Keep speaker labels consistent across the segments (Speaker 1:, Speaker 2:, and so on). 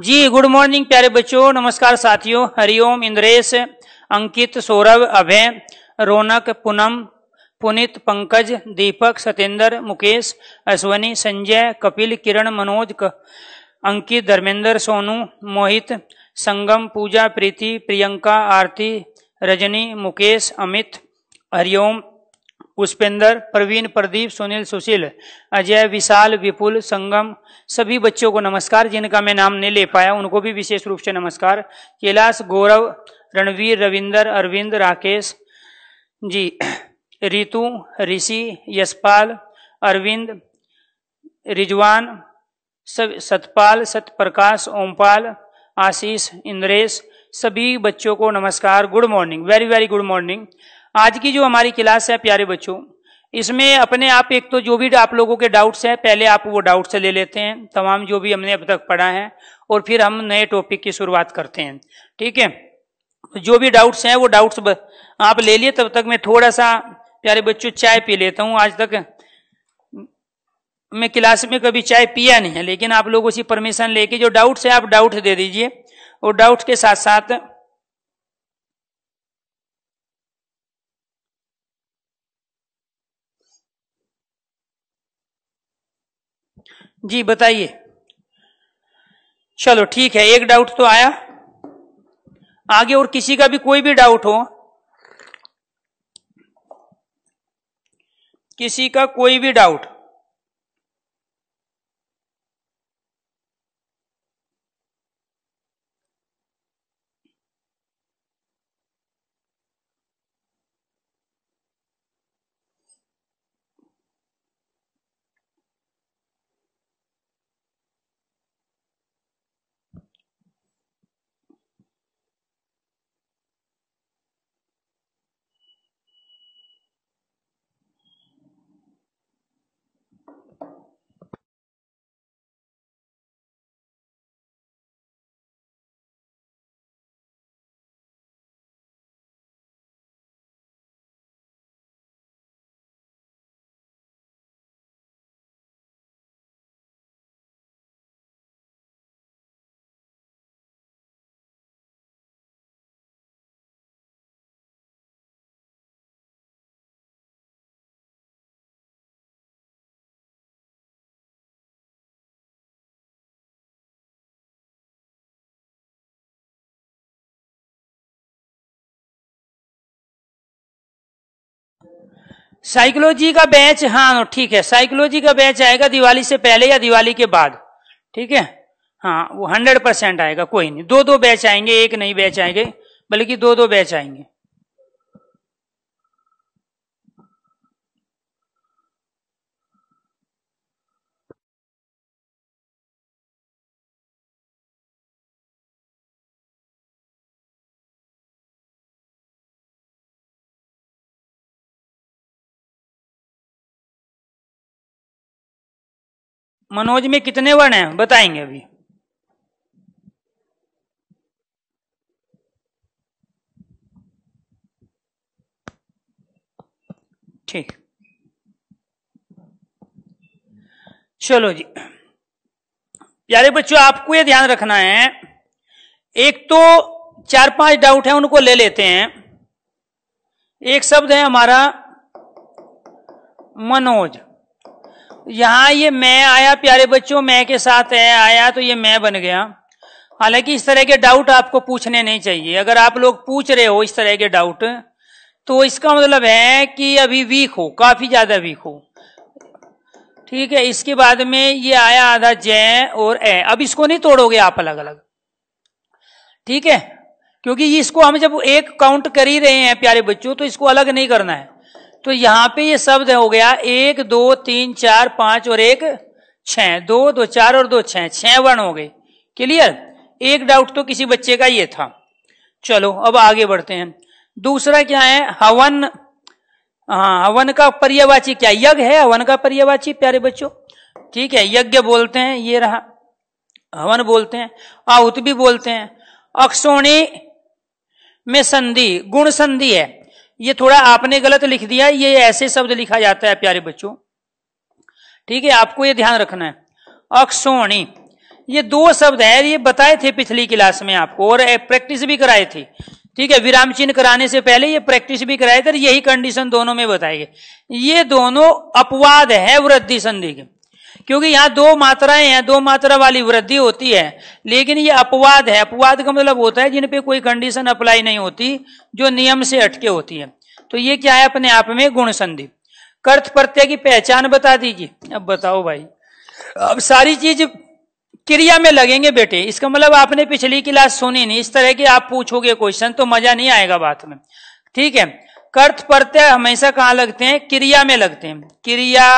Speaker 1: जी good morning प्यारे बच्चों नमस्कार साथियों हरिओम इंद्रेश अंकित सौरभ अभय रौनक पूनम पुनित पंकज दीपक सतेंद्र मुकेश अश्वनी संजय कपिल किरण मनोज अंकित धर्मेंद्र सोनू मोहित संगम पूजा प्रीति प्रियंका आरती रजनी मुकेश अमित हरिओम पुष्पेंद्र प्रवीण प्रदीप सुनील सुशील अजय विशाल विपुल संगम सभी बच्चों को नमस्कार जिनका मैं नाम नहीं ले पाया उनको भी विशेष रूप से नमस्कार कैलाश गौरव रणवीर रविंदर अरविंद राकेश जी रितु ऋषि यशपाल अरविंद रिजवान सतपाल सतप्रकाश ओमपाल आशीष इंद्रेश सभी बच्चों को नमस्कार good morning very very good morning आज की जो हमारी क्लास है प्यारे बच्चों इसमें अपने आप एक तो जो भी आप लोगों के डाउट्स हैं पहले आप वो डाउट से ले लेते हैं तमाम जो भी हमने अब तक पढ़ा है और फिर हम नए टॉपिक की शुरुआत करते हैं ठीक है तो जो भी डाउट्स हैं वो डाउट्स आप ले लिए तब तक मैं थोड़ा सा प्यारे बच्चों चाय पी लेता हूँ आज तक मैं क्लास में कभी चाय पिया नहीं है लेकिन आप लोगों से परमिशन लेके जो डाउट्स है आप डाउट दे दीजिए और डाउट के साथ साथ जी बताइए चलो ठीक है एक डाउट तो आया आगे और किसी का भी कोई भी डाउट हो किसी का कोई भी डाउट साइकोलॉजी का बैच हाँ, हाँ ठीक है साइकोलॉजी का बैच आएगा दिवाली से पहले या दिवाली के बाद ठीक है हाँ वो हंड्रेड परसेंट आएगा कोई नहीं दो दो बैच आएंगे एक नहीं बैच आएंगे बल्कि दो दो बैच आएंगे मनोज में कितने वर्ण हैं बताएंगे अभी ठीक चलो जी प्यारे बच्चों आपको ये ध्यान रखना है एक तो चार पांच डाउट है उनको ले लेते हैं एक शब्द है हमारा मनोज यहाँ ये मैं आया प्यारे बच्चों मैं के साथ है आया तो ये मैं बन गया हालांकि इस तरह के डाउट आपको पूछने नहीं चाहिए अगर आप लोग पूछ रहे हो इस तरह के डाउट तो इसका मतलब है कि अभी वीक हो काफी ज्यादा वीक हो ठीक है इसके बाद में ये आया आधा जय और ए अब इसको नहीं तोड़ोगे आप अलग अलग ठीक है क्योंकि इसको हम जब एक काउंट कर ही रहे हैं प्यारे बच्चों तो इसको अलग नहीं करना है तो यहां पे ये शब्द हो गया एक दो तीन चार पांच और एक छ दो दो चार और दो छह छह वर्ण हो गए क्लियर एक डाउट तो किसी बच्चे का ये था चलो अब आगे बढ़ते हैं दूसरा क्या है हवन हाँ हवन का पर्यवाची क्या यज्ञ है हवन का पर्यवाची प्यारे बच्चों ठीक है यज्ञ बोलते हैं ये रहा हवन बोलते हैं आहुत भी बोलते हैं अक्षोणी में संधि गुण संधि है ये थोड़ा आपने गलत लिख दिया ये ऐसे शब्द लिखा जाता है प्यारे बच्चों ठीक है आपको ये ध्यान रखना है अक्षोणी ये दो शब्द है ये बताए थे पिछली क्लास में आपको और प्रैक्टिस भी कराए थे ठीक है विराम चिन्ह कराने से पहले ये प्रैक्टिस भी कराए थे यही कंडीशन दोनों में बताएंगे ये दोनों अपवाद है वृद्धि संधि के क्योंकि यहाँ दो मात्राएं हैं दो मात्रा वाली वृद्धि होती है लेकिन ये अपवाद है अपवाद का मतलब होता है जिन पे कोई कंडीशन अप्लाई नहीं होती जो नियम से अटके होती है तो ये क्या है अपने आप में गुण संधि कर्थ प्रत्यय की पहचान बता दीजिए अब बताओ भाई अब सारी चीज क्रिया में लगेंगे बेटे इसका मतलब आपने पिछली क्लास सुनी नहीं इस तरह के आप पूछोगे क्वेश्चन तो मजा नहीं आएगा बात में ठीक है कर्थ प्रत्यय हमेशा कहाँ लगते हैं क्रिया में लगते हैं क्रिया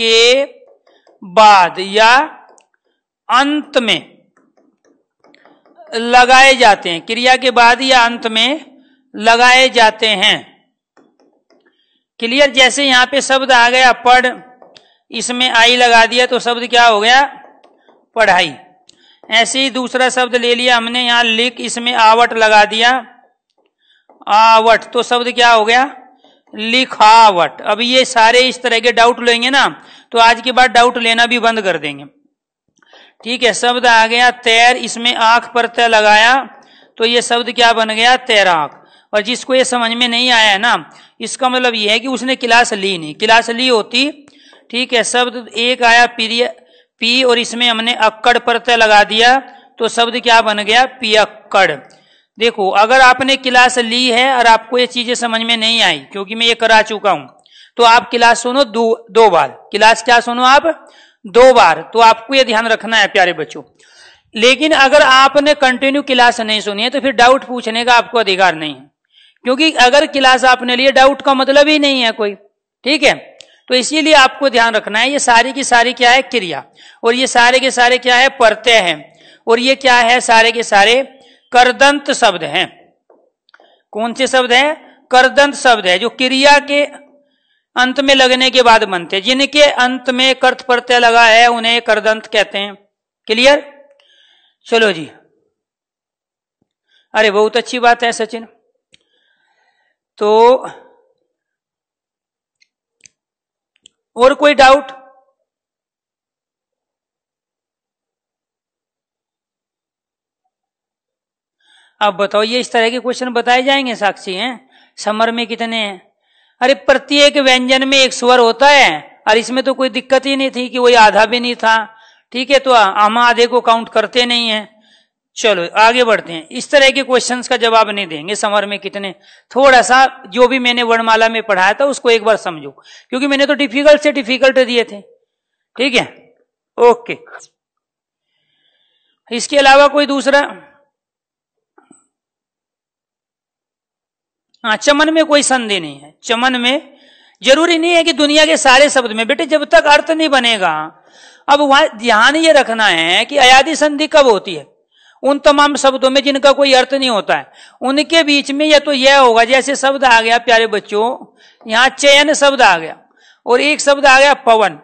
Speaker 1: के बाद या अंत में लगाए जाते हैं क्रिया के बाद या अंत में लगाए जाते हैं क्लियर जैसे यहां पे शब्द आ गया पढ़ इसमें आई लगा दिया तो शब्द क्या हो गया पढ़ाई ऐसे ही दूसरा शब्द ले लिया हमने यहां लिख इसमें आवट लगा दिया आवट तो शब्द क्या हो गया लिखावट अब ये सारे इस तरह के डाउट लेंगे ना तो आज के बाद डाउट लेना भी बंद कर देंगे ठीक है शब्द आ गया तैर इसमें आंख पर तय लगाया तो ये शब्द क्या बन गया तैराक और जिसको ये समझ में नहीं आया है ना इसका मतलब ये है कि उसने क्लास ली नहीं क्लास ली होती ठीक है शब्द एक आया पीरिय पी और इसमें हमने अक्कड़ पर तय लगा दिया तो शब्द क्या बन गया पियक्कड़ देखो अगर आपने क्लास ली है और आपको ये चीजें समझ में नहीं आई क्योंकि मैं ये करा चुका हूं तो आप क्लास सुनो दो दो बार क्लास क्या सुनो आप दो बार तो आपको ये ध्यान रखना है प्यारे बच्चों लेकिन अगर आपने कंटिन्यू क्लास नहीं सुनी है तो फिर डाउट पूछने का आपको अधिकार नहीं है क्योंकि अगर क्लास आपने लिए डाउट का मतलब ही नहीं है कोई ठीक है तो इसीलिए आपको ध्यान रखना है ये सारी की सारी क्या है क्रिया और ये सारे के सारे क्या है परते हैं और ये क्या है सारे के सारे करदंत शब्द हैं कौन से शब्द हैं करदंत शब्द है जो क्रिया के अंत में लगने के बाद बनते जिनके अंत में कर्त प्रत्यय लगा है उन्हें करदंत कहते हैं क्लियर चलो जी अरे बहुत अच्छी बात है सचिन तो और कोई डाउट अब बताओ ये इस तरह के क्वेश्चन बताए जाएंगे साक्षी हैं समर में कितने हैं अरे प्रत्येक व्यंजन में एक स्वर होता है और इसमें तो कोई दिक्कत ही नहीं थी कि वही आधा भी नहीं था ठीक है तो हम आधे को काउंट करते नहीं है चलो आगे बढ़ते हैं इस तरह के क्वेश्चन का जवाब नहीं देंगे समर में कितने थोड़ा सा जो भी मैंने वर्णमाला में पढ़ाया था उसको एक बार समझो क्योंकि मैंने तो डिफिकल्ट से डिफिकल्ट दिए थे ठीक है ओके इसके अलावा कोई दूसरा हाँ चमन में कोई संदेह नहीं है चमन में जरूरी नहीं है कि दुनिया के सारे शब्द में बेटे जब तक अर्थ नहीं बनेगा अब वहां ध्यान ये रखना है कि अयाधि संधि कब होती है उन तमाम शब्दों में जिनका कोई अर्थ नहीं होता है उनके बीच में यह तो यह होगा जैसे शब्द आ गया प्यारे बच्चों यहाँ चयन शब्द आ गया और एक शब्द आ गया पवन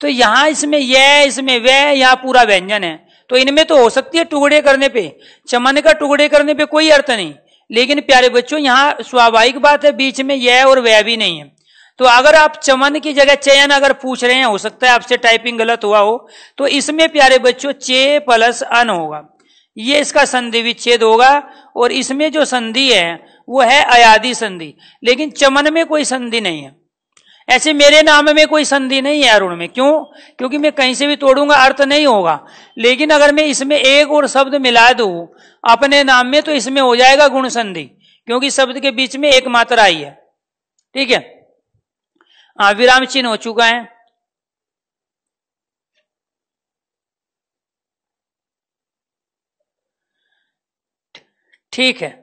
Speaker 1: तो यहाँ इसमें यह इसमें वह यहाँ पूरा व्यंजन है तो इनमें तो हो सकती है टुकड़े करने पे चमन का टुकड़े करने पे कोई अर्थ नहीं लेकिन प्यारे बच्चों यहाँ स्वाभाविक बात है बीच में यह और वह भी नहीं है तो अगर आप चमन की जगह चयन अगर पूछ रहे हैं हो सकता है आपसे टाइपिंग गलत हुआ हो तो इसमें प्यारे बच्चों चे प्लस अन होगा ये इसका संधि विच्छेद होगा और इसमें जो संधि है वो है अयादि संधि लेकिन चमन में कोई संधि नहीं है ऐसे मेरे नाम में कोई संधि नहीं है अरुण में क्यों क्योंकि मैं कहीं से भी तोड़ूंगा अर्थ नहीं होगा लेकिन अगर मैं इसमें एक और शब्द मिला दू अपने नाम में तो इसमें हो जाएगा गुण संधि क्योंकि शब्द के बीच में एक मात्रा आई है ठीक है हाँ विराम चिन्ह हो चुका है ठीक है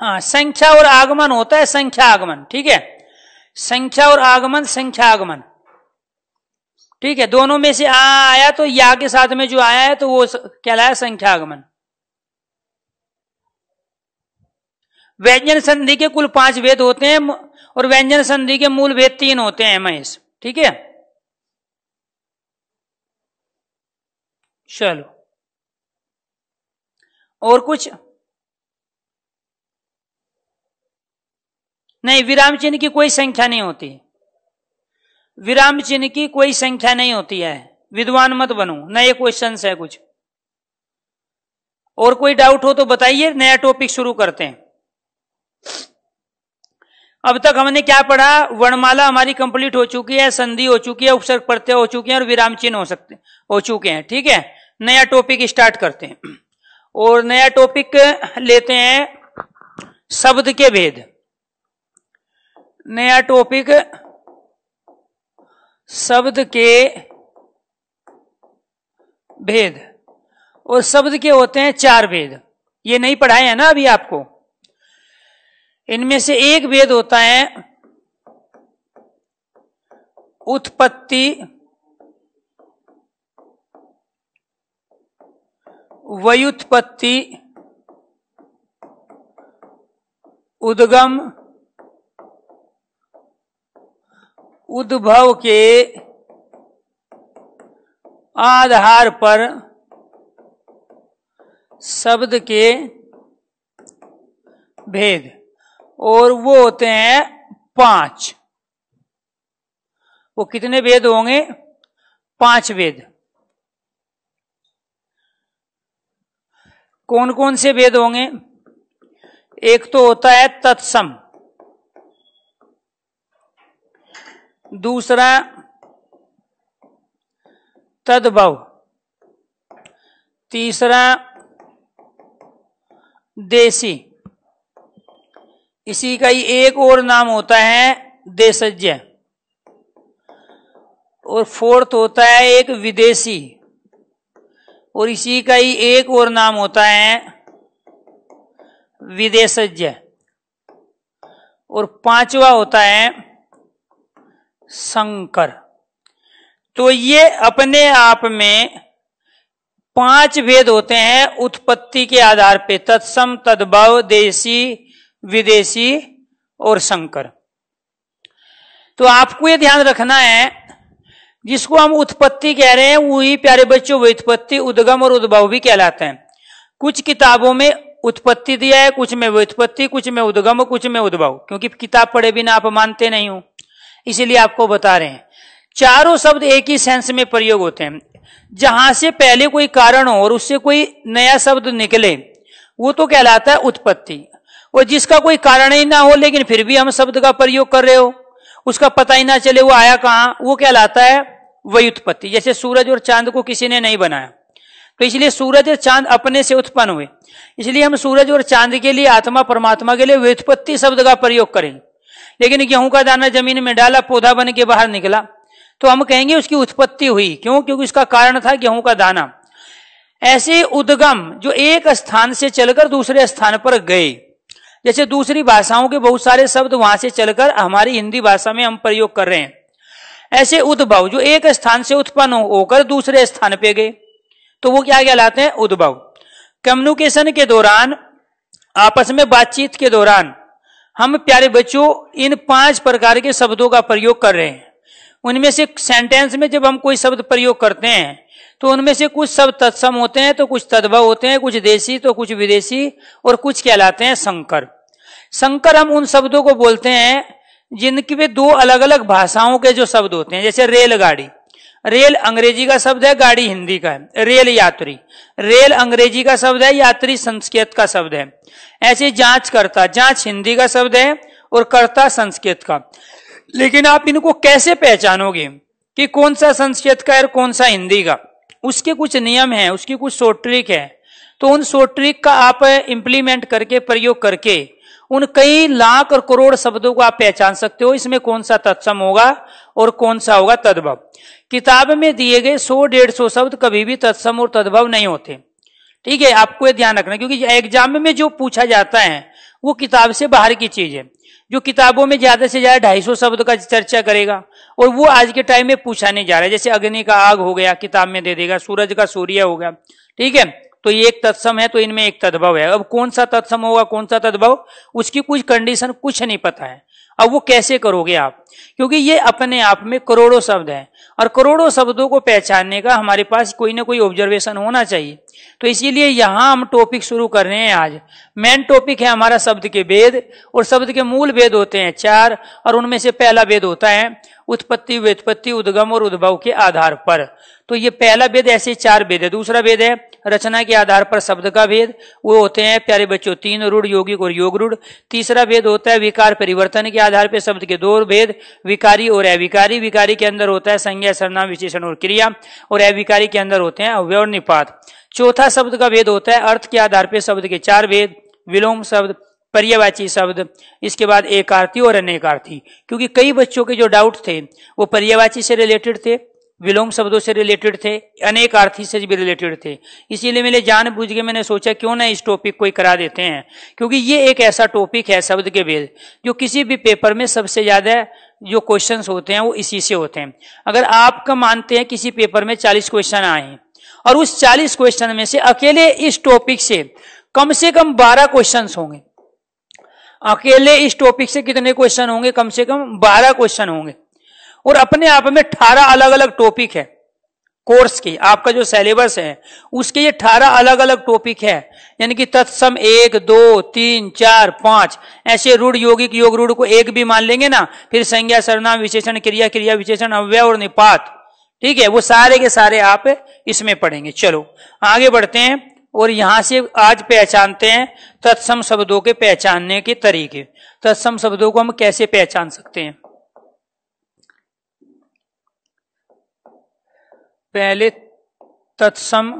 Speaker 1: हाँ संख्या और आगमन होता है संख्या आगमन ठीक है संख्या और आगमन संख्या आगमन ठीक है दोनों में से आ आया तो या के साथ में जो आया है तो वो कहलाया संख्या आगमन व्यंजन संधि के कुल पांच भेद होते हैं और व्यंजन संधि के मूल भेद तीन होते हैं महेश ठीक है चलो और कुछ नहीं विराम चिन्ह की कोई संख्या नहीं होती विराम चिन्ह की कोई संख्या नहीं होती है विद्वान मत बनो नए क्वेश्चन है कुछ और कोई डाउट हो तो बताइए नया टॉपिक शुरू करते हैं अब तक हमने क्या पढ़ा वर्णमाला हमारी कंप्लीट हो चुकी है संधि हो चुकी है उपसर्ग प्रत्यय हो चुके हैं और विराम चिन्ह हो सकते हो चुके हैं ठीक है नया टॉपिक स्टार्ट करते हैं और नया टॉपिक लेते हैं शब्द के भेद नया टॉपिक शब्द के भेद और शब्द के होते हैं चार भेद ये नहीं पढ़ाए हैं ना अभी आपको इनमें से एक भेद होता है उत्पत्ति व्युत्पत्ति उद्गम उद्भव के आधार पर शब्द के भेद और वो होते हैं पांच वो कितने भेद होंगे पांच वेद कौन कौन से वेद होंगे एक तो होता है तत्सम दूसरा तद्भव तीसरा देसी इसी का ही एक और नाम होता है देशज्ञ और फोर्थ होता है एक विदेशी और इसी का ही एक और नाम होता है विदेशज्ञ और पांचवा होता है संकर तो ये अपने आप में पांच भेद होते हैं उत्पत्ति के आधार पे तत्सम तद्भव देशी विदेशी और संकर तो आपको ये ध्यान रखना है जिसको हम उत्पत्ति कह रहे हैं वही प्यारे बच्चों व्युत्पत्ति उद्गम और उद्भव भी कहलाते हैं कुछ किताबों में उत्पत्ति दिया है कुछ में व्युत्पत्ति कुछ में उद्गम कुछ में उद्भव क्योंकि किताब पढ़े बिना आप मानते नहीं हो इसीलिए आपको बता रहे हैं चारों शब्द एक ही सेंस में प्रयोग होते हैं जहां से पहले कोई कारण हो और उससे कोई नया शब्द निकले वो तो कहलाता है उत्पत्ति और जिसका कोई कारण ही ना हो लेकिन फिर भी हम शब्द का प्रयोग कर रहे हो उसका पता ही ना चले वो आया कहां वो कहलाता है व्युत्पत्ति जैसे सूरज और चांद को किसी ने नहीं बनाया तो इसलिए सूरज और चांद अपने से उत्पन्न हुए इसलिए हम सूरज और चांद के लिए आत्मा परमात्मा के लिए व्युत्पत्ति शब्द का प्रयोग करेंगे लेकिन गेहूं का दाना जमीन में डाला पौधा बन के बाहर निकला तो हम कहेंगे उसकी उत्पत्ति हुई क्यों क्योंकि उसका कारण था गेहूं का दाना ऐसे उद्गम जो एक स्थान से चलकर दूसरे स्थान पर गए जैसे दूसरी भाषाओं के बहुत सारे शब्द वहां से चलकर हमारी हिंदी भाषा में हम प्रयोग कर रहे हैं ऐसे उद्भव जो एक स्थान से उत्पन्न होकर दूसरे स्थान पे गए तो वो क्या कहलाते हैं उद्भव कम्युनिकेशन के दौरान आपस में बातचीत के दौरान हम प्यारे बच्चों इन पांच प्रकार के शब्दों का प्रयोग कर रहे हैं उनमें से सेंटेंस में जब हम कोई शब्द प्रयोग करते हैं तो उनमें से कुछ शब्द तत्सम होते हैं तो कुछ तद्भव होते हैं कुछ देशी तो कुछ विदेशी और कुछ कहलाते हैं संकर संकर हम उन शब्दों को बोलते हैं जिनके वे दो अलग अलग भाषाओं के जो शब्द होते हैं जैसे रेलगाड़ी रेल अंग्रेजी का शब्द है गाड़ी हिंदी का है रेल यात्री रेल अंग्रेजी का शब्द है यात्री संस्कृत का शब्द है ऐसे जांच करता जांच हिंदी का शब्द है और करता संस्कृत का लेकिन आप इनको कैसे पहचानोगे कि कौन सा संस्कृत का है और कौन सा हिंदी का उसके कुछ नियम है उसकी कुछ शोर्ट ट्रिक है तो उन शोर्ट ट्रिक का आप इंप्लीमेंट करके प्रयोग करके उन कई लाख और करोड़ शब्दों को आप पहचान सकते हो इसमें कौन सा तत्सम होगा और कौन सा होगा तद्भव किताब में दिए गए सौ डेढ़ सौ शब्द कभी भी तत्सम और तद्भव नहीं होते ठीक है आपको यह ध्यान रखना क्योंकि एग्जाम में जो पूछा जाता है वो किताब से बाहर की चीज है जो किताबों में ज्यादा से ज्यादा ढाई सौ शब्द का चर्चा करेगा और वो आज के टाइम में पूछा नहीं जा रहा है जैसे अग्नि का आग हो गया किताब में दे देगा सूरज का सूर्य हो गया ठीक है तो ये एक तत्सम है तो इनमें एक तद्भव है अब कौन सा तत्सम होगा कौन सा तद्भव उसकी कुछ कंडीशन कुछ नहीं पता है अब वो कैसे करोगे आप क्योंकि ये अपने आप में करोड़ों शब्द हैं और करोड़ों शब्दों को पहचानने का हमारे पास कोई ना कोई ऑब्जर्वेशन होना चाहिए तो इसीलिए यहां हम टॉपिक शुरू कर रहे हैं आज मेन टॉपिक है हमारा शब्द के वेद और शब्द के मूल वेद होते हैं चार और उनमें से पहला वेद होता है उत्पत्ति व्युत्पत्ति उद्गम और उद्भव के आधार पर तो ये पहला वेद ऐसे चार वेद है दूसरा वेद है रचना के आधार पर शब्द का भेद वो होते हैं प्यारे बच्चों तीन रूढ़ योगिक और योग रूढ़ तीसरा भेद होता है विकार परिवर्तन के आधार पर शब्द के दो भेद विकारी और अविकारी विकारी के अंदर होता है संज्ञा सरनाम विशेषण और क्रिया और अविकारी के अंदर होते हैं अव्यय और निपात चौथा शब्द का भेद होता है अर्थ के आधार पर शब्द के चार भेद विलोम शब्द पर्यवाची शब्द इसके बाद एकार्थी और अनेकार्थी क्योंकि कई बच्चों के जो डाउट थे वो पर्यवाची से रिलेटेड थे विलोम शब्दों से रिलेटेड थे अनेक आर्थिक से भी रिलेटेड थे इसीलिए मेरे जान बुझ के मैंने सोचा क्यों ना इस टॉपिक को ही करा देते हैं क्योंकि ये एक ऐसा टॉपिक है शब्द के भेद जो किसी भी पेपर में सबसे ज़्यादा जो क्वेश्चंस होते हैं वो इसी से होते हैं अगर आपका मानते हैं किसी पेपर में चालीस क्वेश्चन आए और उस चालीस क्वेश्चन में से अकेले इस टॉपिक से कम से कम बारह क्वेश्चन होंगे अकेले इस टॉपिक से कितने क्वेश्चन होंगे कम से कम बारह क्वेश्चन होंगे और अपने आप में अठारह अलग अलग टॉपिक है कोर्स की आपका जो सिलेबस है उसके ये अठारह अलग अलग टॉपिक है यानी कि तत्सम एक दो तीन चार पांच ऐसे रूढ़ योगिक योग रूढ़ को एक भी मान लेंगे ना फिर संज्ञा सरनाम विशेषण क्रिया क्रिया विशेषण अव्यय और निपात ठीक है वो सारे के सारे आप इसमें पढ़ेंगे चलो आगे बढ़ते हैं और यहां से आज पहचानते हैं तत्सम शब्दों के पहचानने के तरीके तत्सम शब्दों को हम कैसे पहचान सकते हैं पहले तत्सम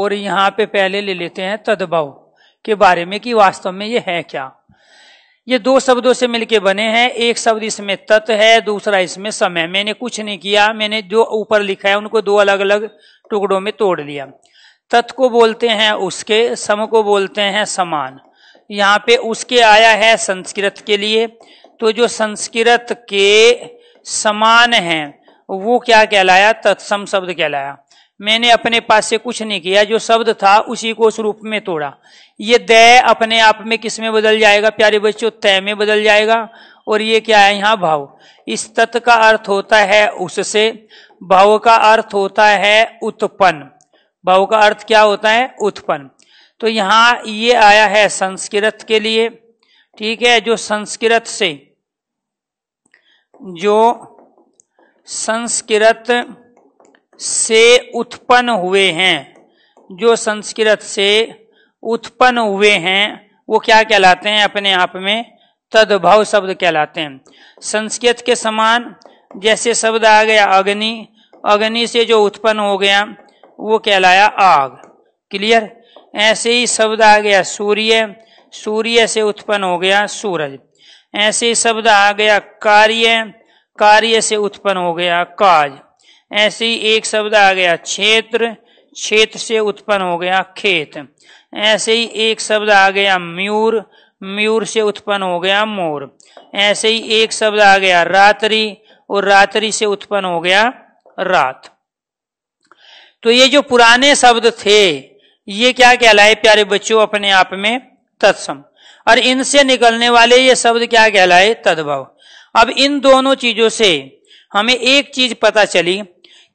Speaker 1: और यहां पे पहले ले लेते हैं तदभव के बारे में कि वास्तव में ये है क्या ये दो शब्दों से मिलके बने हैं एक शब्द इसमें तत् है दूसरा इसमें समय मैंने कुछ नहीं किया मैंने जो ऊपर लिखा है उनको दो अलग अलग टुकड़ों में तोड़ लिया तत् को बोलते हैं उसके सम को बोलते हैं समान यहाँ पे उसके आया है संस्कृत के लिए तो जो संस्कृत के समान हैं वो क्या कहलाया तत्सम शब्द कहलाया मैंने अपने पास से कुछ नहीं किया जो शब्द था उसी को उस रूप में तोड़ा ये दय अपने आप में किस में बदल जाएगा प्यारे बच्चों तय में बदल जाएगा और ये क्या है यहाँ भाव इस तत् का अर्थ होता है उससे भाव का अर्थ होता है उत्पन्न भाव का अर्थ क्या होता है उत्पन्न तो यहाँ ये आया है संस्कृत के लिए ठीक है जो संस्कृत से जो संस्कृत से उत्पन्न हुए हैं जो संस्कृत से उत्पन्न हुए हैं वो क्या कहलाते हैं अपने आप में तद्भव शब्द कहलाते हैं संस्कृत के समान जैसे शब्द आ गया अग्नि अग्नि से जो उत्पन्न हो गया वो कहलाया आग क्लियर ऐसे ही शब्द आ गया सूर्य सूर्य से उत्पन्न हो गया सूरज ऐसे ही शब्द आ गया कार्य कार्य से उत्पन्न हो गया काज ऐसे ही एक शब्द आ गया क्षेत्र क्षेत्र से उत्पन्न हो गया खेत ऐसे ही एक शब्द आ गया म्यूर म्यूर से उत्पन्न हो गया मोर ऐसे ही एक शब्द आ गया रात्रि और रात्रि से उत्पन्न हो गया रात तो ये जो पुराने शब्द थे ये क्या कहलाए प्यारे बच्चों अपने आप में तत्सम और इनसे निकलने वाले ये शब्द क्या कहलाए तद्भव अब इन दोनों चीजों से हमें एक चीज पता चली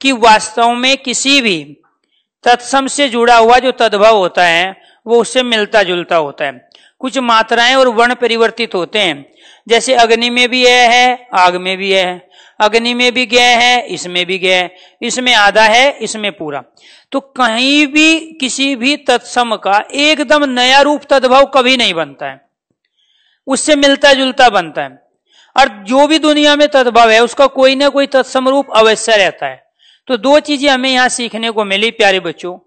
Speaker 1: कि वास्तव में किसी भी तत्सम से जुड़ा हुआ जो तद्भव होता है वो उससे मिलता जुलता होता है कुछ मात्राएं और वर्ण परिवर्तित होते हैं जैसे अग्नि में भी यह है आग में भी यह है अग्नि में भी गय है इसमें भी गय है इसमें आधा है इसमें पूरा तो कहीं भी किसी भी तत्सम का एकदम नया रूप तद्भव कभी नहीं बनता है उससे मिलता जुलता बनता है और जो भी दुनिया में तद्भव है उसका कोई ना कोई तत्सम रूप अवश्य रहता है तो दो चीजें हमें यहां सीखने को मिली प्यारे बच्चों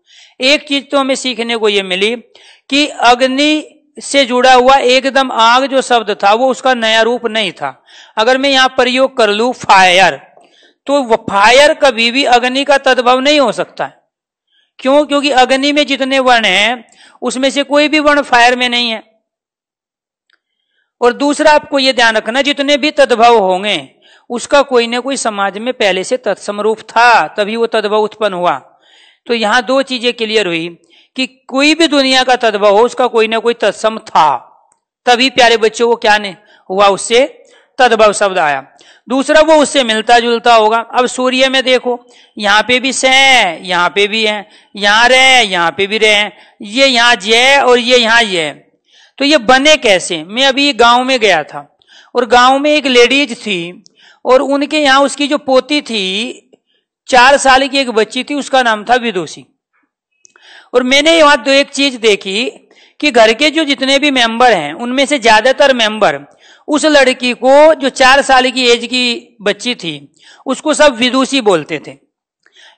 Speaker 1: एक चीज तो हमें सीखने को यह मिली कि अग्नि से जुड़ा हुआ एकदम आग जो शब्द था वो उसका नया रूप नहीं था अगर मैं यहां प्रयोग कर लू फायर तो फायर कभी भी अग्नि का तद्भव नहीं हो सकता है क्यों क्योंकि अग्नि में जितने वर्ण हैं उसमें से कोई भी वर्ण फायर में नहीं है और दूसरा आपको ये ध्यान रखना जितने भी तद्भव होंगे उसका कोई ना कोई समाज में पहले से तत्समरूप था तभी वो तद्भव उत्पन्न हुआ तो यहां दो चीजें क्लियर हुई कि कोई भी दुनिया का तद्भव हो उसका कोई ना कोई तत्सम था तभी प्यारे बच्चों को क्या ने हुआ उससे तद्भव शब्द आया दूसरा वो उससे मिलता जुलता होगा अब सूर्य में देखो यहाँ पे भी स यहाँ पे भी है यहाँ रहे यहाँ पे भी रहे ये यहाँ जय और ये यहाँ ये तो ये बने कैसे मैं अभी गांव में गया था और गांव में एक लेडीज थी और उनके यहाँ उसकी जो पोती थी चार साल की एक बच्ची थी उसका नाम था विदोषी और मैंने यहां दो एक चीज देखी कि घर के जो जितने भी मेंबर हैं उनमें से ज्यादातर मेंबर उस लड़की को जो चार साल की एज की बच्ची थी उसको सब विदुषी बोलते थे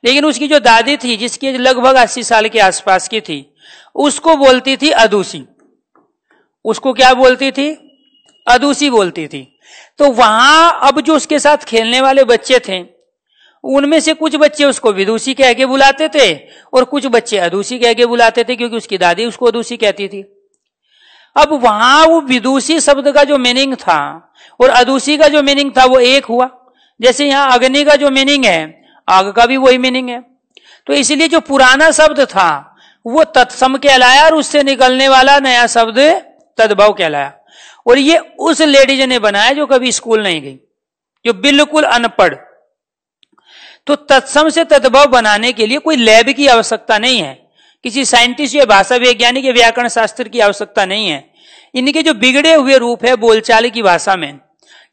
Speaker 1: लेकिन उसकी जो दादी थी जिसकी लगभग अस्सी साल के आसपास की थी उसको बोलती थी अदूसी उसको क्या बोलती थी अदूसी बोलती थी तो वहां अब जो उसके साथ खेलने वाले बच्चे थे उनमें से कुछ बच्चे उसको विदुषी कह के बुलाते थे और कुछ बच्चे अदूसी कह के बुलाते थे क्योंकि उसकी दादी उसको अदूसी कहती थी अब वहां वो विदुषी शब्द का जो मीनिंग था और अदूसी का जो मीनिंग था वो एक हुआ जैसे यहां अग्नि का जो मीनिंग है आग का भी वही मीनिंग है तो इसलिए जो पुराना शब्द था वो तत्सम कहलाया और उससे निकलने वाला नया शब्द तदभव कहलाया और ये उस लेडीज ने बनाया जो कभी स्कूल नहीं गई जो बिल्कुल अनपढ़ तो तत्सम से तद्भव बनाने के लिए कोई लैब की आवश्यकता नहीं है किसी साइंटिस्ट या भाषा वैज्ञानिक या व्याकरण शास्त्र की आवश्यकता नहीं है इनके जो बिगड़े हुए रूप है बोलचाल की भाषा में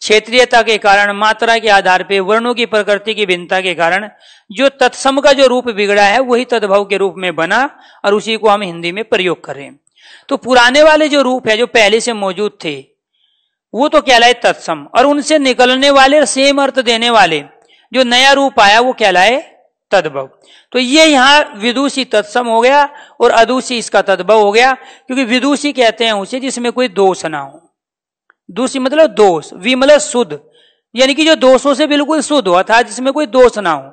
Speaker 1: क्षेत्रीयता के कारण मात्रा के आधार पर वर्णों की प्रकृति की भिन्नता के कारण जो तत्सम का जो रूप बिगड़ा है वही तद्भव के रूप में बना और उसी को हम हिंदी में प्रयोग करें तो पुराने वाले जो रूप है जो पहले से मौजूद थे वो तो कहलाए तत्सम और उनसे निकलने वाले सेम अर्थ देने वाले जो नया रूप आया वो कहलाए तद्भव तो ये यहां विदुषी तत्सम हो गया और अदूषी इसका तद्भव हो गया क्योंकि विदुषी कहते हैं उसे जिसमें कोई दोष ना हो दूषी मतलब दोष विमल शुद्ध यानी कि जो दोषों से बिल्कुल शुद्ध हुआ था जिसमें कोई दोष ना हो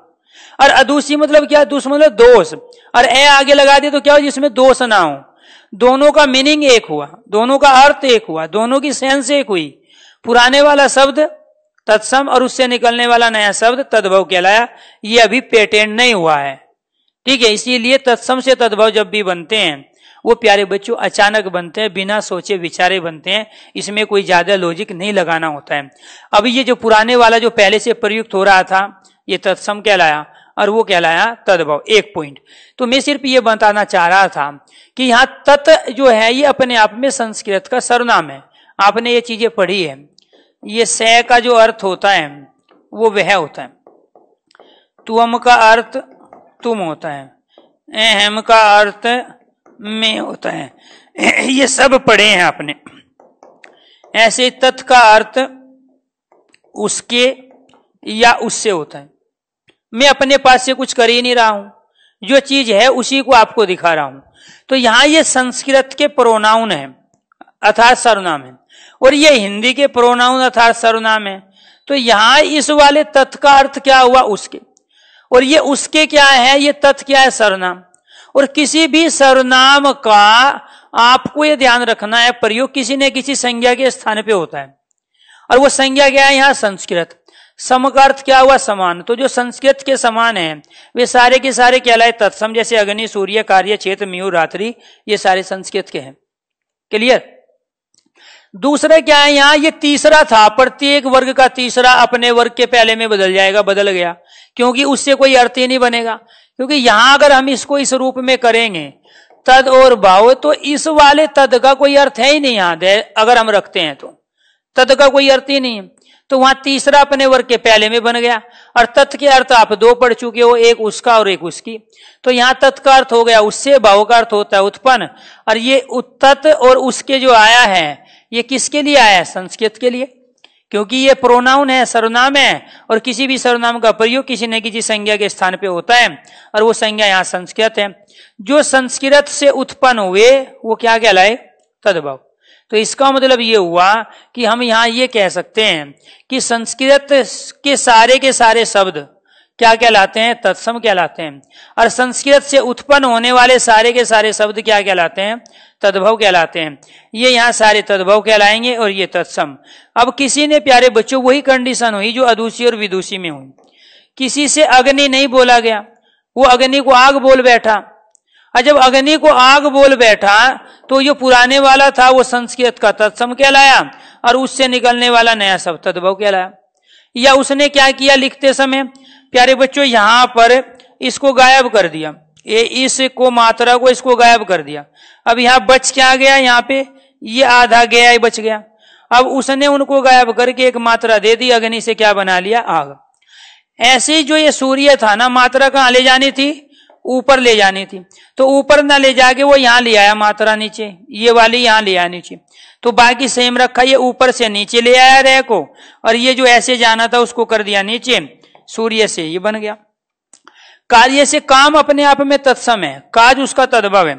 Speaker 1: और अदूषी मतलब क्या दूस मतलब दोष और ए आगे लगा दे तो क्या हो जिसमें दोष ना हो दोनों का मीनिंग एक हुआ दोनों का अर्थ एक हुआ दोनों की सेंस एक हुई पुराने वाला शब्द तत्सम और उससे निकलने वाला नया शब्द तद्भव कहलाया ये अभी पेटेंट नहीं हुआ है ठीक है इसीलिए तत्सम से तद्भव जब भी बनते हैं वो प्यारे बच्चों अचानक बनते हैं बिना सोचे विचारे बनते हैं इसमें कोई ज्यादा लॉजिक नहीं लगाना होता है अभी ये जो पुराने वाला जो पहले से प्रयुक्त हो रहा था ये तत्सम कहलाया और वो कहलाया तदभव एक पॉइंट तो मैं सिर्फ ये बताना चाह रहा था कि यहाँ तत् जो है ये अपने आप में संस्कृत का सरनाम है आपने ये चीजें पढ़ी है ये सह का जो अर्थ होता है वो वह होता है तुम का अर्थ तुम होता है अहम का अर्थ में होता है ये सब पढ़े हैं आपने ऐसे तत् का अर्थ उसके या उससे होता है मैं अपने पास से कुछ कर ही नहीं रहा हूं जो चीज है उसी को आपको दिखा रहा हूं तो यहां ये संस्कृत के प्रोनाउन है अर्थात सर्वनाम है और ये हिंदी के प्रोनाउन अर्थात सर्वनाम है तो यहां इस वाले तथ का अर्थ क्या हुआ उसके और ये उसके क्या है ये तथ क्या है सर्वनाम और किसी भी सर्वनाम का आपको ये ध्यान रखना है प्रयोग किसी न किसी संज्ञा के स्थान पे होता है और वो संज्ञा क्या है यहां संस्कृत सम का अर्थ क्या हुआ समान तो जो संस्कृत के समान है वे सारे के सारे कहलाए तत्सम जैसे अग्नि सूर्य कार्य क्षेत्र मयू रात्रि ये सारे संस्कृत के हैं क्लियर दूसरा क्या है यहां ये तीसरा था प्रत्येक वर्ग का तीसरा अपने वर्ग के पहले में बदल जाएगा बदल गया क्योंकि उससे कोई अर्थ ही नहीं बनेगा क्योंकि यहां अगर हम इसको इस रूप में करेंगे तद और भाव तो इस वाले तद का कोई अर्थ है ही नहीं यहां अगर हम रखते हैं तो तद का कोई अर्थ ही नहीं है तो वहां तीसरा अपने वर्ग के पहले में बन गया और तथ के अर्थ आप दो पढ़ चुके हो एक उसका और एक उसकी तो यहाँ तथ का अर्थ हो गया उससे भाव का अर्थ होता है उत्पन्न और ये तत् और उसके जो आया है ये किसके लिए आया है संस्कृत के लिए क्योंकि ये प्रोनाउन है सर्वनाम है और किसी भी सर्वनाम का प्रयोग किसी न किसी संज्ञा के स्थान पे होता है और वो संज्ञा यहाँ संस्कृत है जो संस्कृत से उत्पन्न हुए वो क्या कहलाए तद्भाव तो इसका मतलब ये हुआ कि हम यहां ये कह सकते हैं कि संस्कृत के सारे के सारे शब्द क्या कहलाते हैं तत्सम कहलाते हैं और संस्कृत से उत्पन्न होने वाले सारे के सारे शब्द क्या कहलाते हैं तद्भव कहलाते हैं ये यहाँ सारे तद्भव कहलाएंगे और ये तत्सम अब किसी ने प्यारे बच्चों वही कंडीशन हुई जो अदूसी और विदुषी में हुई किसी से अग्नि नहीं बोला गया वो अग्नि को आग बोल बैठा और जब अग्नि को आग बोल बैठा तो जो पुराने वाला था वो संस्कृत का तत्सम कहलाया और उससे निकलने वाला नया सब तद्भव कहलाया या उसने क्या किया लिखते समय प्यारे बच्चों यहां पर इसको गायब कर दिया ये इस को मात्रा को इसको गायब कर दिया अब यहाँ बच क्या गया यहाँ पे ये आधा गया बच गया अब उसने उनको गायब करके एक मात्रा दे दी अग्नि से क्या बना लिया आग ऐसे जो ये सूर्य था ना मात्रा कहा ले जानी थी ऊपर ले जानी थी तो ऊपर ना ले जाके वो यहाँ ले आया मात्रा नीचे ये वाली यहाँ ले आया नीचे तो बाकी सेम रखा ये ऊपर से नीचे ले आया रे को और ये जो ऐसे जाना था उसको कर दिया नीचे सूर्य से ये बन गया कार्य से काम अपने आप में तत्सम है काज उसका तद्भव है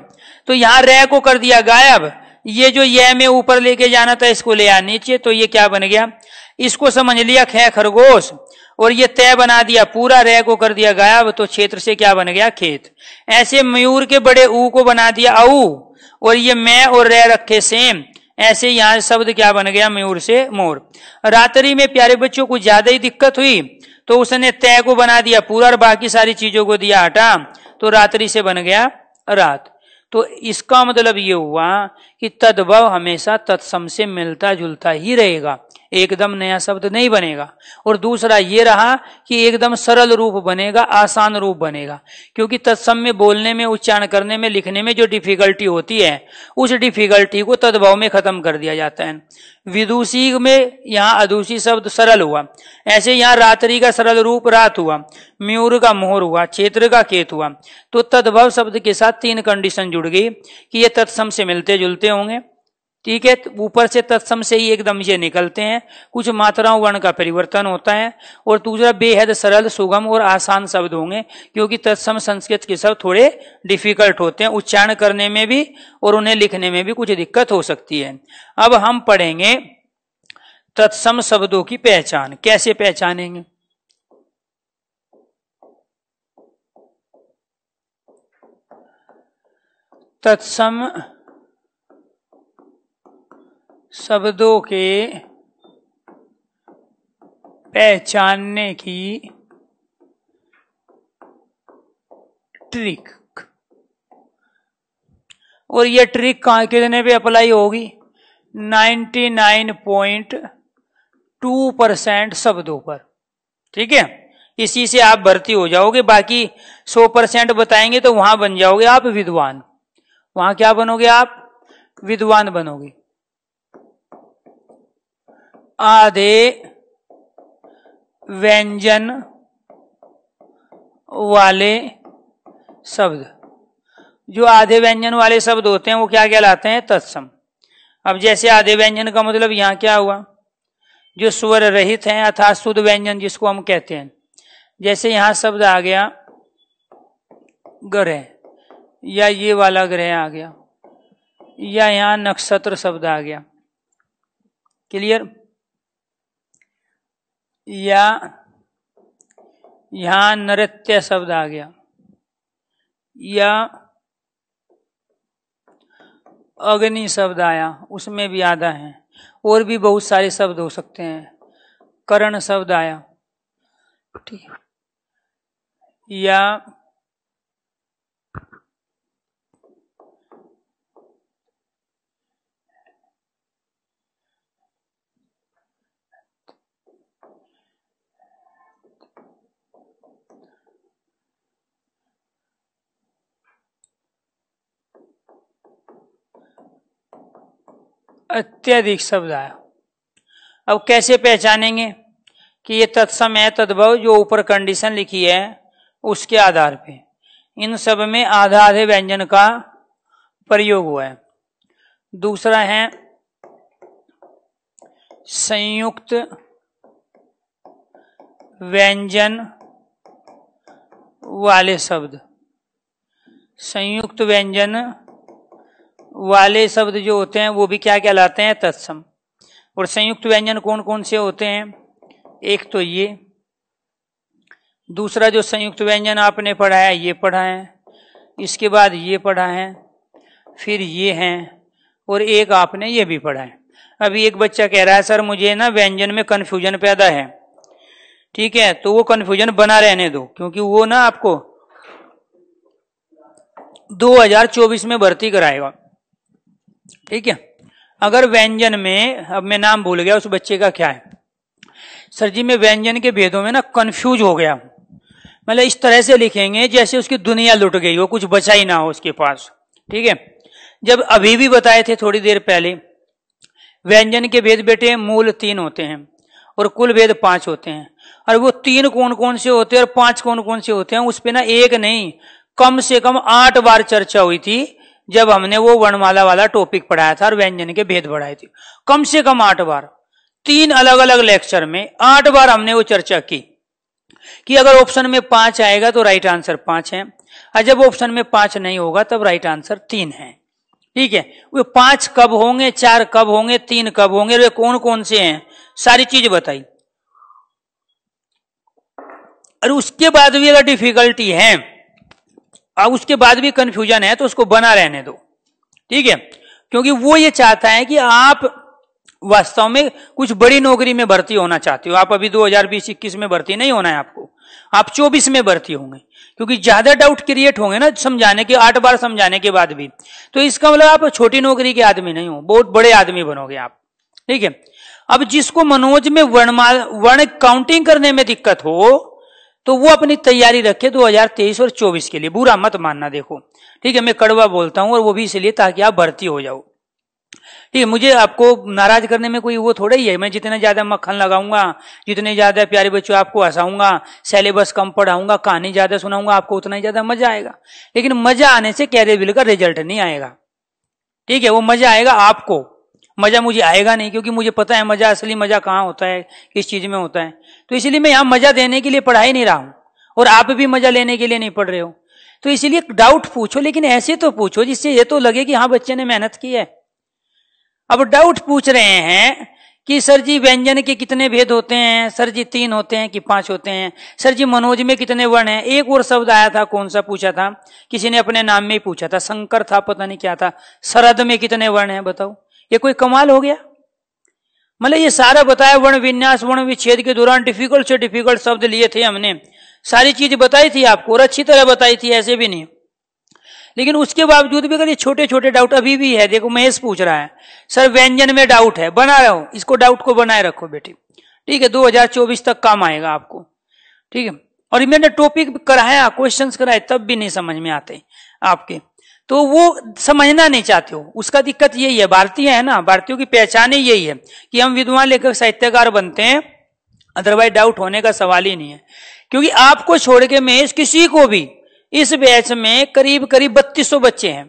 Speaker 1: तो यहां रे को कर दिया गायब ये जो ये में ऊपर लेके जाना था इसको ले आया नीचे तो ये क्या बन गया इसको समझ लिया खे खरगोश और ये तय बना दिया पूरा रह को कर दिया गायब तो क्षेत्र से क्या बन गया खेत ऐसे मयूर के बड़े ऊ को बना दिया औ और ये मैं और रह रखे सेम ऐसे यहाँ शब्द क्या बन गया मयूर से मोर रात्रि में प्यारे बच्चों को ज्यादा ही दिक्कत हुई तो उसने तय को बना दिया पूरा और बाकी सारी चीजों को दिया हटा तो रात्रि से बन गया रात तो इसका मतलब ये हुआ कि तद्भव हमेशा तत्सम से मिलता जुलता ही रहेगा एकदम नया शब्द नहीं बनेगा और दूसरा ये रहा कि एकदम सरल रूप बनेगा आसान रूप बनेगा क्योंकि तत्सम में बोलने में उच्चारण करने में लिखने में जो डिफिकल्टी होती है उस डिफिकल्टी को तद्भव में खत्म कर दिया जाता है विदुषी में यहाँ अदूषी शब्द सरल हुआ ऐसे यहाँ रात्रि का सरल रूप रात हुआ म्यूर का मोहर हुआ क्षेत्र का केत हुआ तो तद्भव शब्द के साथ तीन कंडीशन जुड़ गई कि ये तत्सम से मिलते जुलते देते होंगे ठीक है तो ऊपर से तत्सम से ही एकदम ये निकलते हैं कुछ मात्राओं वर्ण का परिवर्तन होता है और दूसरा बेहद सरल सुगम और आसान शब्द होंगे क्योंकि तत्सम संस्कृत के शब्द थोड़े डिफिकल्ट होते हैं उच्चारण करने में भी और उन्हें लिखने में भी कुछ दिक्कत हो सकती है अब हम पढ़ेंगे तत्सम शब्दों की पहचान कैसे पहचानेंगे तत्सम शब्दों के पहचानने की ट्रिक और यह ट्रिक कहा कितने पे अप्लाई होगी 99.2 परसेंट शब्दों पर ठीक है इसी से आप भर्ती हो जाओगे बाकी 100 परसेंट बताएंगे तो वहां बन जाओगे आप विद्वान वहां क्या बनोगे आप विद्वान बनोगे आधे व्यंजन वाले शब्द जो आधे व्यंजन वाले शब्द होते हैं वो क्या कहलाते हैं तत्सम अब जैसे आधे व्यंजन का मतलब यहाँ क्या हुआ जो स्वर रहित हैं अर्थात शुद्ध व्यंजन जिसको हम कहते हैं जैसे यहाँ शब्द आ गया ग्रह या ये वाला ग्रह आ गया या यहाँ नक्षत्र शब्द आ गया क्लियर या यहां नृत्य शब्द आ गया या अग्नि शब्द आया उसमें भी आधा है और भी बहुत सारे शब्द हो सकते हैं करण शब्द आया ठीक या अत्यधिक शब्द आया अब कैसे पहचानेंगे कि ये तत्सम है तद्भव जो ऊपर कंडीशन लिखी है उसके आधार पे इन सब में आधा आधे व्यंजन का प्रयोग हुआ है दूसरा है संयुक्त व्यंजन वाले शब्द संयुक्त व्यंजन वाले शब्द जो होते हैं वो भी क्या कहलाते हैं तत्सम और संयुक्त व्यंजन कौन कौन से होते हैं एक तो ये दूसरा जो संयुक्त व्यंजन आपने पढ़ा है ये पढ़ा है इसके बाद ये पढ़ा है फिर ये हैं और एक आपने ये भी पढ़ा है अभी एक बच्चा कह रहा है सर मुझे ना व्यंजन में कन्फ्यूजन पैदा है ठीक है तो वो कन्फ्यूजन बना रहने दो क्योंकि वो ना आपको 2024 में भर्ती कराएगा ठीक है अगर व्यंजन में अब मैं नाम भूल गया उस बच्चे का क्या है सर जी मैं व्यंजन के भेदों में ना कंफ्यूज हो गया मतलब इस तरह से लिखेंगे जैसे उसकी दुनिया लुट गई हो कुछ बचा ही ना हो उसके पास ठीक है जब अभी भी बताए थे थोड़ी देर पहले व्यंजन के भेद बेटे मूल तीन होते हैं और कुल भेद पांच होते हैं और वो तीन कौन कौन से होते हैं और पांच कौन कौन से होते हैं उस पर ना एक नहीं कम से कम आठ बार चर्चा हुई थी जब हमने वो वर्णमाला वाला टॉपिक पढ़ाया था और व्यंजन के भेद पढ़ाए थे कम से कम आठ बार तीन अलग अलग लेक्चर में आठ बार हमने वो चर्चा की कि अगर ऑप्शन में पांच आएगा तो राइट आंसर पांच है और जब ऑप्शन में पांच नहीं होगा तब राइट आंसर तीन है ठीक है वे पांच कब होंगे चार कब होंगे तीन कब होंगे वे कौन कौन से हैं सारी चीज बताई और उसके बाद भी अगर डिफिकल्टी है अब उसके बाद भी कंफ्यूजन है तो उसको बना रहने दो ठीक है क्योंकि वो ये चाहता है कि आप वास्तव में कुछ बड़ी नौकरी में भर्ती होना चाहते हो आप अभी दो हजार में भर्ती नहीं होना है आपको आप 24 में भर्ती होंगे क्योंकि ज्यादा डाउट क्रिएट होंगे ना समझाने के आठ बार समझाने के बाद भी तो इसका मतलब आप छोटी नौकरी के आदमी नहीं हो बहुत बड़े आदमी बनोगे आप ठीक है अब जिसको मनोज में वर्णमा वर्ण काउंटिंग करने में दिक्कत हो तो वो अपनी तैयारी रखे 2023 और 24 के लिए बुरा मत मानना देखो ठीक है मैं कड़वा बोलता हूँ और वो भी इसलिए ताकि आप भर्ती हो जाओ ठीक है मुझे आपको नाराज करने में कोई वो थोड़ा ही है मैं जितना ज्यादा मक्खन लगाऊंगा जितने ज्यादा प्यारे बच्चों आपको हंसाऊंगा सिलेबस कम पढ़ाऊंगा कहानी ज्यादा सुनाऊंगा आपको उतना ही ज्यादा मजा आएगा लेकिन मजा आने से कैरियर बिल का रिजल्ट नहीं आएगा ठीक है वो मजा आएगा आपको मजा मुझे आएगा नहीं क्योंकि मुझे पता है मजा असली मजा कहाँ होता है किस चीज में होता है तो इसलिए मैं यहां मजा देने के लिए पढ़ा ही नहीं रहा हूं और आप भी मजा लेने के लिए नहीं पढ़ रहे हो तो इसलिए डाउट पूछो लेकिन ऐसे तो पूछो जिससे ये तो लगे कि हाँ बच्चे ने मेहनत की है अब डाउट पूछ रहे हैं कि सर जी व्यंजन के कितने भेद होते हैं सर जी तीन होते हैं कि पांच होते हैं सर जी मनोज में कितने वर्ण हैं एक और शब्द आया था कौन सा पूछा था किसी ने अपने नाम में ही पूछा था शंकर था पता नहीं क्या था शरद में कितने वर्ण हैं बताओ ये कोई कमाल हो गया मतलब ये सारा बताया वर्ण विन्यास वर्ण विच्छेद के दौरान डिफिकल्ट से डिफिकल्ट शब्द लिए थे हमने सारी चीज बताई थी आपको और अच्छी तरह बताई थी ऐसे भी नहीं लेकिन उसके बावजूद भी अगर ये छोटे छोटे डाउट अभी भी है देखो महेश पूछ रहा है सर व्यंजन में डाउट है बना रहो इसको डाउट को बनाए रखो बेटी ठीक है 2024 तक काम आएगा आपको ठीक है और मैंने टॉपिक कराया क्वेश्चंस कराए तब भी नहीं समझ में आते आपके तो वो समझना नहीं चाहते हो उसका दिक्कत यही है भारतीय है ना भारतीयों की पहचान ही यही है कि हम विद्वान लेखक साहित्यकार बनते हैं अदरवाइज डाउट होने का सवाल ही नहीं है क्योंकि आपको छोड़ के मैं किसी को भी इस बैच में करीब करीब बत्तीस बच्चे हैं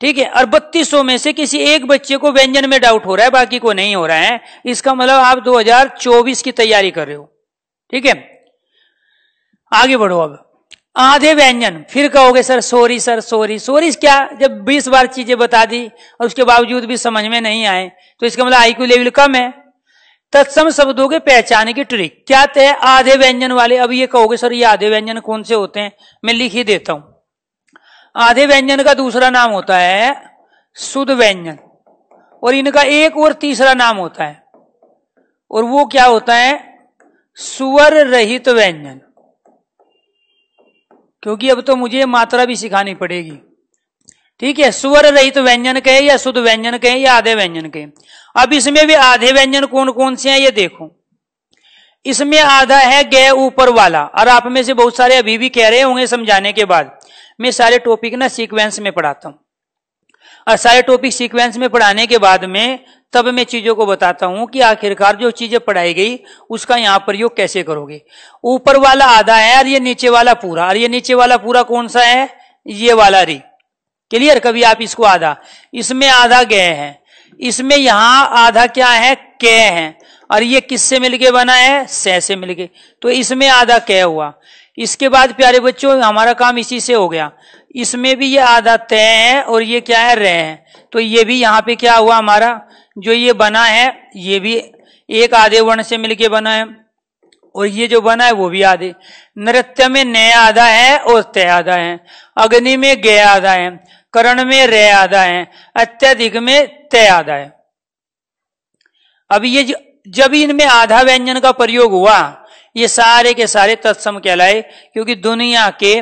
Speaker 1: ठीक है और बत्तीस में से किसी एक बच्चे को व्यंजन में डाउट हो रहा है बाकी को नहीं हो रहा है इसका मतलब आप 2024 की तैयारी कर रहे हो ठीक है आगे बढ़ो अब आधे व्यंजन फिर कहोगे sir sorry sir sorry sorry क्या जब बीस बार चीजें बता दी और उसके बावजूद भी समझ में नहीं आए तो इसका मतलब आई क्यू लेवल कम है तत्सम शब्दों के पहचाने की ट्रिक क्या तय आधे व्यंजन वाले अब ये कहोगे सर ये आधे व्यंजन कौन से होते हैं मैं लिख ही देता हूं आधे व्यंजन का दूसरा नाम होता है शुद्ध व्यंजन और इनका एक और तीसरा नाम होता है और वो क्या होता है सुवर रहित व्यंजन क्योंकि अब तो मुझे मात्रा भी सिखानी पड़ेगी ठीक है सुवर रहित तो व्यंजन कहे या शुद्ध व्यंजन कहे या आधे व्यंजन कहे अब इसमें भी आधे व्यंजन कौन कौन से हैं ये देखो इसमें आधा है गय ऊपर वाला और आप में से बहुत सारे अभी भी कह रहे होंगे समझाने के बाद मैं सारे टॉपिक ना सीक्वेंस में पढ़ाता हूं और सारे टॉपिक सीक्वेंस में पढ़ाने के बाद में तब मैं चीजों को बताता हूं कि आखिरकार जो चीजें पढ़ाई गई उसका यहाँ प्रयोग कैसे करोगे ऊपर वाला आधा है और ये नीचे वाला पूरा और ये नीचे वाला पूरा कौन सा है ये वाला री क्लियर कभी आप इसको आधा इसमें आधा गए हैं इसमें यहां आधा क्या है कै है और ये किससे मिलके बना है सह से मिलके तो इसमें आधा कै हुआ इसके बाद प्यारे बच्चों हमारा काम इसी से हो गया इसमें भी ये आधा तय है और ये क्या है रे है तो ये भी यहाँ पे क्या हुआ हमारा जो ये बना है ये भी एक आधे वर्ण से मिलके बना है और ये जो बना है वो भी आधे नृत्य में नया आधा है और तय आधा है अग्नि में गय आधा है करण में रे आधा है अत्यधिक में तय आधा है अब ये जब इनमें आधा व्यंजन का प्रयोग हुआ ये सारे के सारे तत्सम कहलाए क्योंकि दुनिया के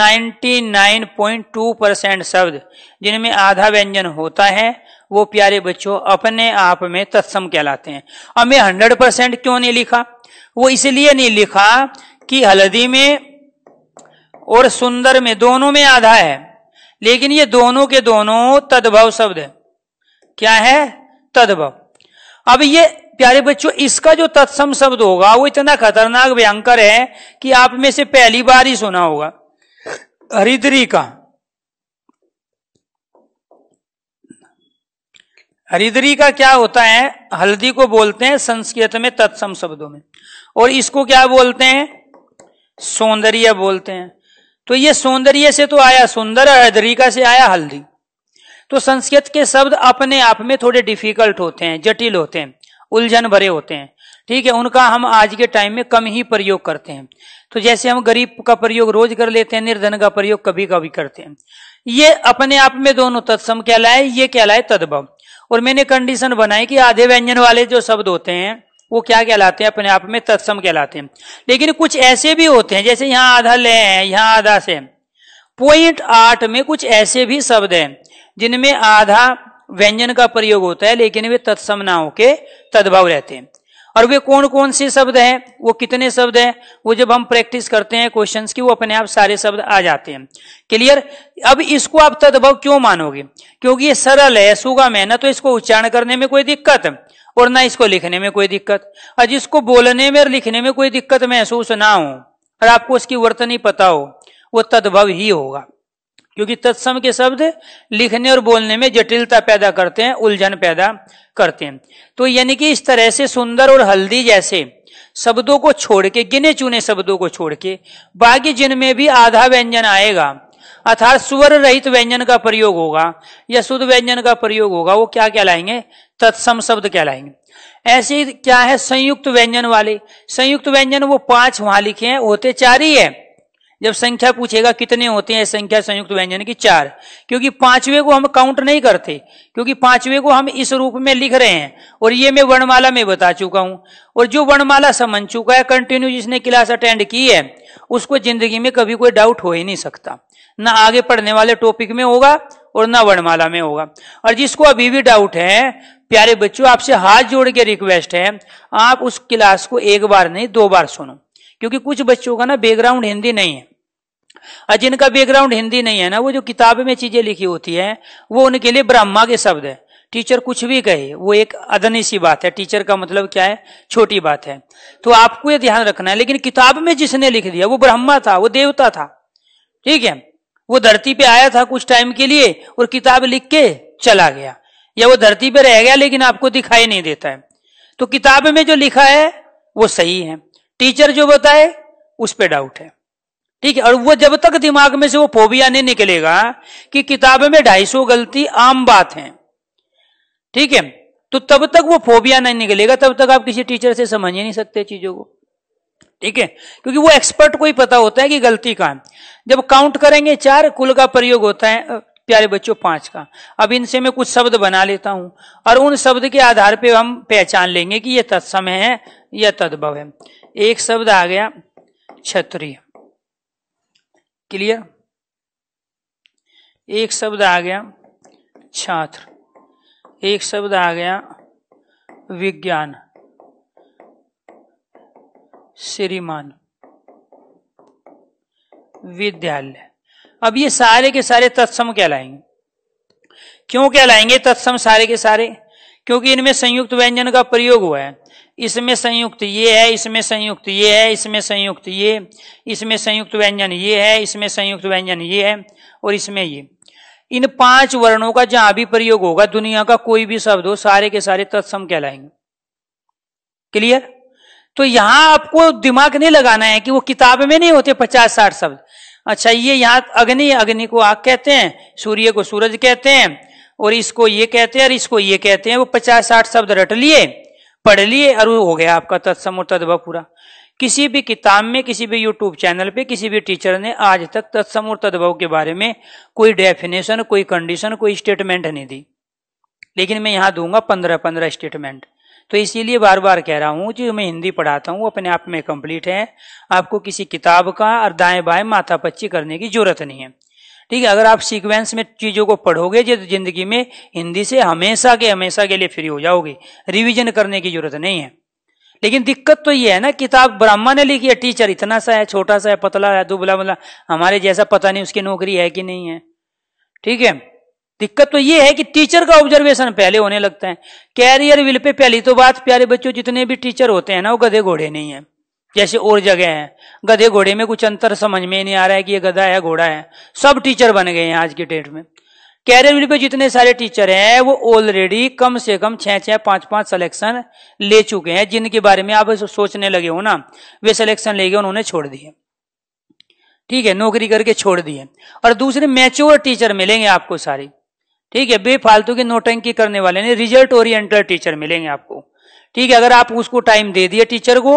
Speaker 1: 99.2 परसेंट शब्द जिनमें आधा व्यंजन होता है वो प्यारे बच्चों अपने आप में तत्सम कहलाते हैं हमें 100 परसेंट क्यों नहीं लिखा वो इसलिए नहीं लिखा कि हल्दी में और सुंदर में दोनों में आधा है लेकिन ये दोनों के दोनों तद्भव शब्द है क्या है तद्भव अब ये प्यारे बच्चों इसका जो तत्सम शब्द होगा वो इतना खतरनाक भयंकर है कि आप में से पहली बार ही सुना होगा हरिद्री का हरिद्री का क्या होता है हल्दी को बोलते हैं संस्कृत में तत्सम शब्दों में और इसको क्या बोलते हैं सौंदर्य बोलते हैं तो ये सौंदर्य से तो आया सुंदर और हरिद्रिका से आया हल्दी तो संस्कृत के शब्द अपने आप में थोड़े डिफिकल्ट होते हैं जटिल होते हैं उलझन भरे होते हैं ठीक है उनका हम आज के टाइम में कम ही प्रयोग करते हैं तो जैसे हम गरीब का प्रयोग रोज कर लेते हैं निर्धन का प्रयोग कभी कभी करते हैं ये अपने आप में दोनों तत्सम कहलाए ये कहलाए तद्भव और मैंने कंडीशन बनाई कि आधे व्यंजन वाले जो शब्द होते हैं वो क्या कहलाते हैं अपने आप में तत्सम कहलाते हैं लेकिन कुछ ऐसे भी होते हैं जैसे यहाँ आधा ले है यहाँ आधा से पॉइंट आठ में कुछ ऐसे भी शब्द हैं जिनमें आधा व्यंजन का प्रयोग होता है लेकिन वे तत्सम ना होके तद्भाव रहते हैं और वे कौन कौन से शब्द हैं वो कितने शब्द हैं वो जब हम प्रैक्टिस करते हैं क्वेश्चन की वो अपने आप सारे शब्द आ जाते हैं क्लियर अब इसको आप तद्भव क्यों मानोगे क्योंकि ये सरल है सुगम है ना तो इसको उच्चारण करने में कोई दिक्कत और ना इसको लिखने में कोई दिक्कत और जिसको बोलने में और लिखने में कोई दिक्कत महसूस ना हो और आपको उसकी वर्तनी पता हो वो तद्भव ही होगा क्योंकि तत्सम के शब्द लिखने और बोलने में जटिलता पैदा करते हैं उलझन पैदा करते हैं तो यानी कि इस तरह से सुंदर और हल्दी जैसे शब्दों को छोड़ के गिने चुने शब्दों को छोड़ के बाकी जिनमें भी आधा व्यंजन आएगा अर्थात स्वर रहित व्यंजन का प्रयोग होगा या शुद्ध व्यंजन का प्रयोग होगा वो क्या कहलाएंगे तत्सम शब्द कहलाएंगे ऐसे क्या है संयुक्त व्यंजन वाले संयुक्त व्यंजन वो पांच वहां लिखे हैं होते चार ही है जब संख्या पूछेगा कितने होते हैं संख्या संयुक्त व्यंजन की चार क्योंकि पांचवे को हम काउंट नहीं करते क्योंकि पांचवे को हम इस रूप में लिख रहे हैं और ये मैं वर्णमाला में बता चुका हूं और जो वर्णमाला समझ चुका है कंटिन्यू जिसने क्लास अटेंड की है उसको जिंदगी में कभी कोई डाउट हो ही नहीं सकता ना आगे पढ़ने वाले टॉपिक में होगा और ना वर्णमाला में होगा और जिसको अभी भी डाउट है प्यारे बच्चों आपसे हाथ जोड़ के रिक्वेस्ट है आप उस क्लास को एक बार नहीं दो बार सुनो क्योंकि कुछ बच्चों का ना बैकग्राउंड हिंदी नहीं है और जिनका बैकग्राउंड हिंदी नहीं है ना वो जो किताब में चीजें लिखी होती है वो उनके लिए ब्रह्मा के शब्द है टीचर कुछ भी कहे वो एक अदनी सी बात है टीचर का मतलब क्या है छोटी बात है तो आपको ये ध्यान रखना है लेकिन किताब में जिसने लिख दिया वो ब्रह्मा था वो देवता था ठीक है वो धरती पे आया था कुछ टाइम के लिए और किताब लिख के चला गया या वो धरती पे रह गया लेकिन आपको दिखाई नहीं देता है तो किताब में जो लिखा है वो सही है टीचर जो बताए उस पर डाउट है ठीक है और वो जब तक दिमाग में से वो फोबिया नहीं निकलेगा कि किताब में ढाई सौ गलती आम बात है ठीक है तो तब तक वो फोबिया नहीं निकलेगा तब तक आप किसी टीचर से समझ ही नहीं सकते चीजों को ठीक है क्योंकि वो एक्सपर्ट को ही पता होता है कि गलती कहां जब काउंट करेंगे चार कुल का प्रयोग होता है प्यारे बच्चों पांच का अब इनसे मैं कुछ शब्द बना लेता हूं और उन शब्द के आधार पे हम पहचान लेंगे कि यह तत्समय है या तद्भव है एक शब्द आ गया क्षत्रिय क्लियर एक शब्द आ गया छात्र एक शब्द आ गया विज्ञान श्रीमान विद्यालय अब ये सारे के सारे तत्सम कहलाएंगे क्यों कहलाएंगे तत्सम सारे के सारे क्योंकि इनमें संयुक्त व्यंजन का प्रयोग हुआ है इसमें संयुक्त ये है इसमें संयुक्त ये है इसमें संयुक्त ये इसमें संयुक्त व्यंजन ये है इसमें संयुक्त व्यंजन ये है और इसमें ये इन पांच वर्णों का जहां भी प्रयोग होगा दुनिया का कोई भी शब्द हो सारे के सारे तत्सम कहलाएंगे क्लियर तो यहां आपको दिमाग नहीं लगाना है कि वो किताब में नहीं होते पचास साठ शब्द अच्छा ये यहाँ अग्नि अग्नि को आग कहते हैं सूर्य को सूरज कहते हैं और इसको ये कहते हैं और इसको ये कहते हैं वो पचास साठ शब्द रट लिए पढ़ लिए और हो गया आपका तत्सम और तद्भव पूरा किसी भी किताब में किसी भी यूट्यूब चैनल पे किसी भी टीचर ने आज तक तत्सम और तद्भव के बारे में कोई डेफिनेशन कोई कंडीशन कोई स्टेटमेंट नहीं दी लेकिन मैं यहां दूंगा पंद्रह पंद्रह स्टेटमेंट तो इसीलिए बार बार कह रहा हूं जो मैं हिंदी पढ़ाता हूँ वो अपने आप में कंप्लीट है आपको किसी किताब का और दाएं बाएं माथा पच्ची करने की जरूरत नहीं है ठीक है अगर आप सीक्वेंस में चीजों को पढ़ोगे तो जिंदगी में हिंदी से हमेशा के हमेशा के लिए फ्री हो जाओगे रिविजन करने की जरूरत नहीं है लेकिन दिक्कत तो ये है ना किताब ब्राह्मण ने लिखी है टीचर इतना सा है छोटा सा है पतला है दुबला बुला हमारे जैसा पता नहीं उसकी नौकरी है कि नहीं है ठीक है दिक्कत तो ये है कि टीचर का ऑब्जर्वेशन पहले होने लगता है कैरियर विल पे पहली तो बात प्यारे बच्चों जितने भी टीचर होते हैं ना वो गधे घोड़े नहीं है जैसे और जगह है गधे घोड़े में कुछ अंतर समझ में नहीं आ रहा है कि ये गधा है घोड़ा है सब टीचर बन गए हैं आज के डेट में कैरियर मिल पे जितने सारे टीचर हैं वो ऑलरेडी कम से कम छह छह पांच पांच सिलेक्शन ले चुके हैं जिनके बारे में आप सोचने लगे हो ना वे सिलेक्शन ले गए उन्होंने छोड़ दिए ठीक है नौकरी करके छोड़ दिए और दूसरे मैच्योर टीचर मिलेंगे आपको सारे ठीक है बेफालतू की नोटंकी करने वाले नहीं रिजल्ट ओरिएंटेड टीचर मिलेंगे आपको ठीक है अगर आप उसको टाइम दे दिए टीचर को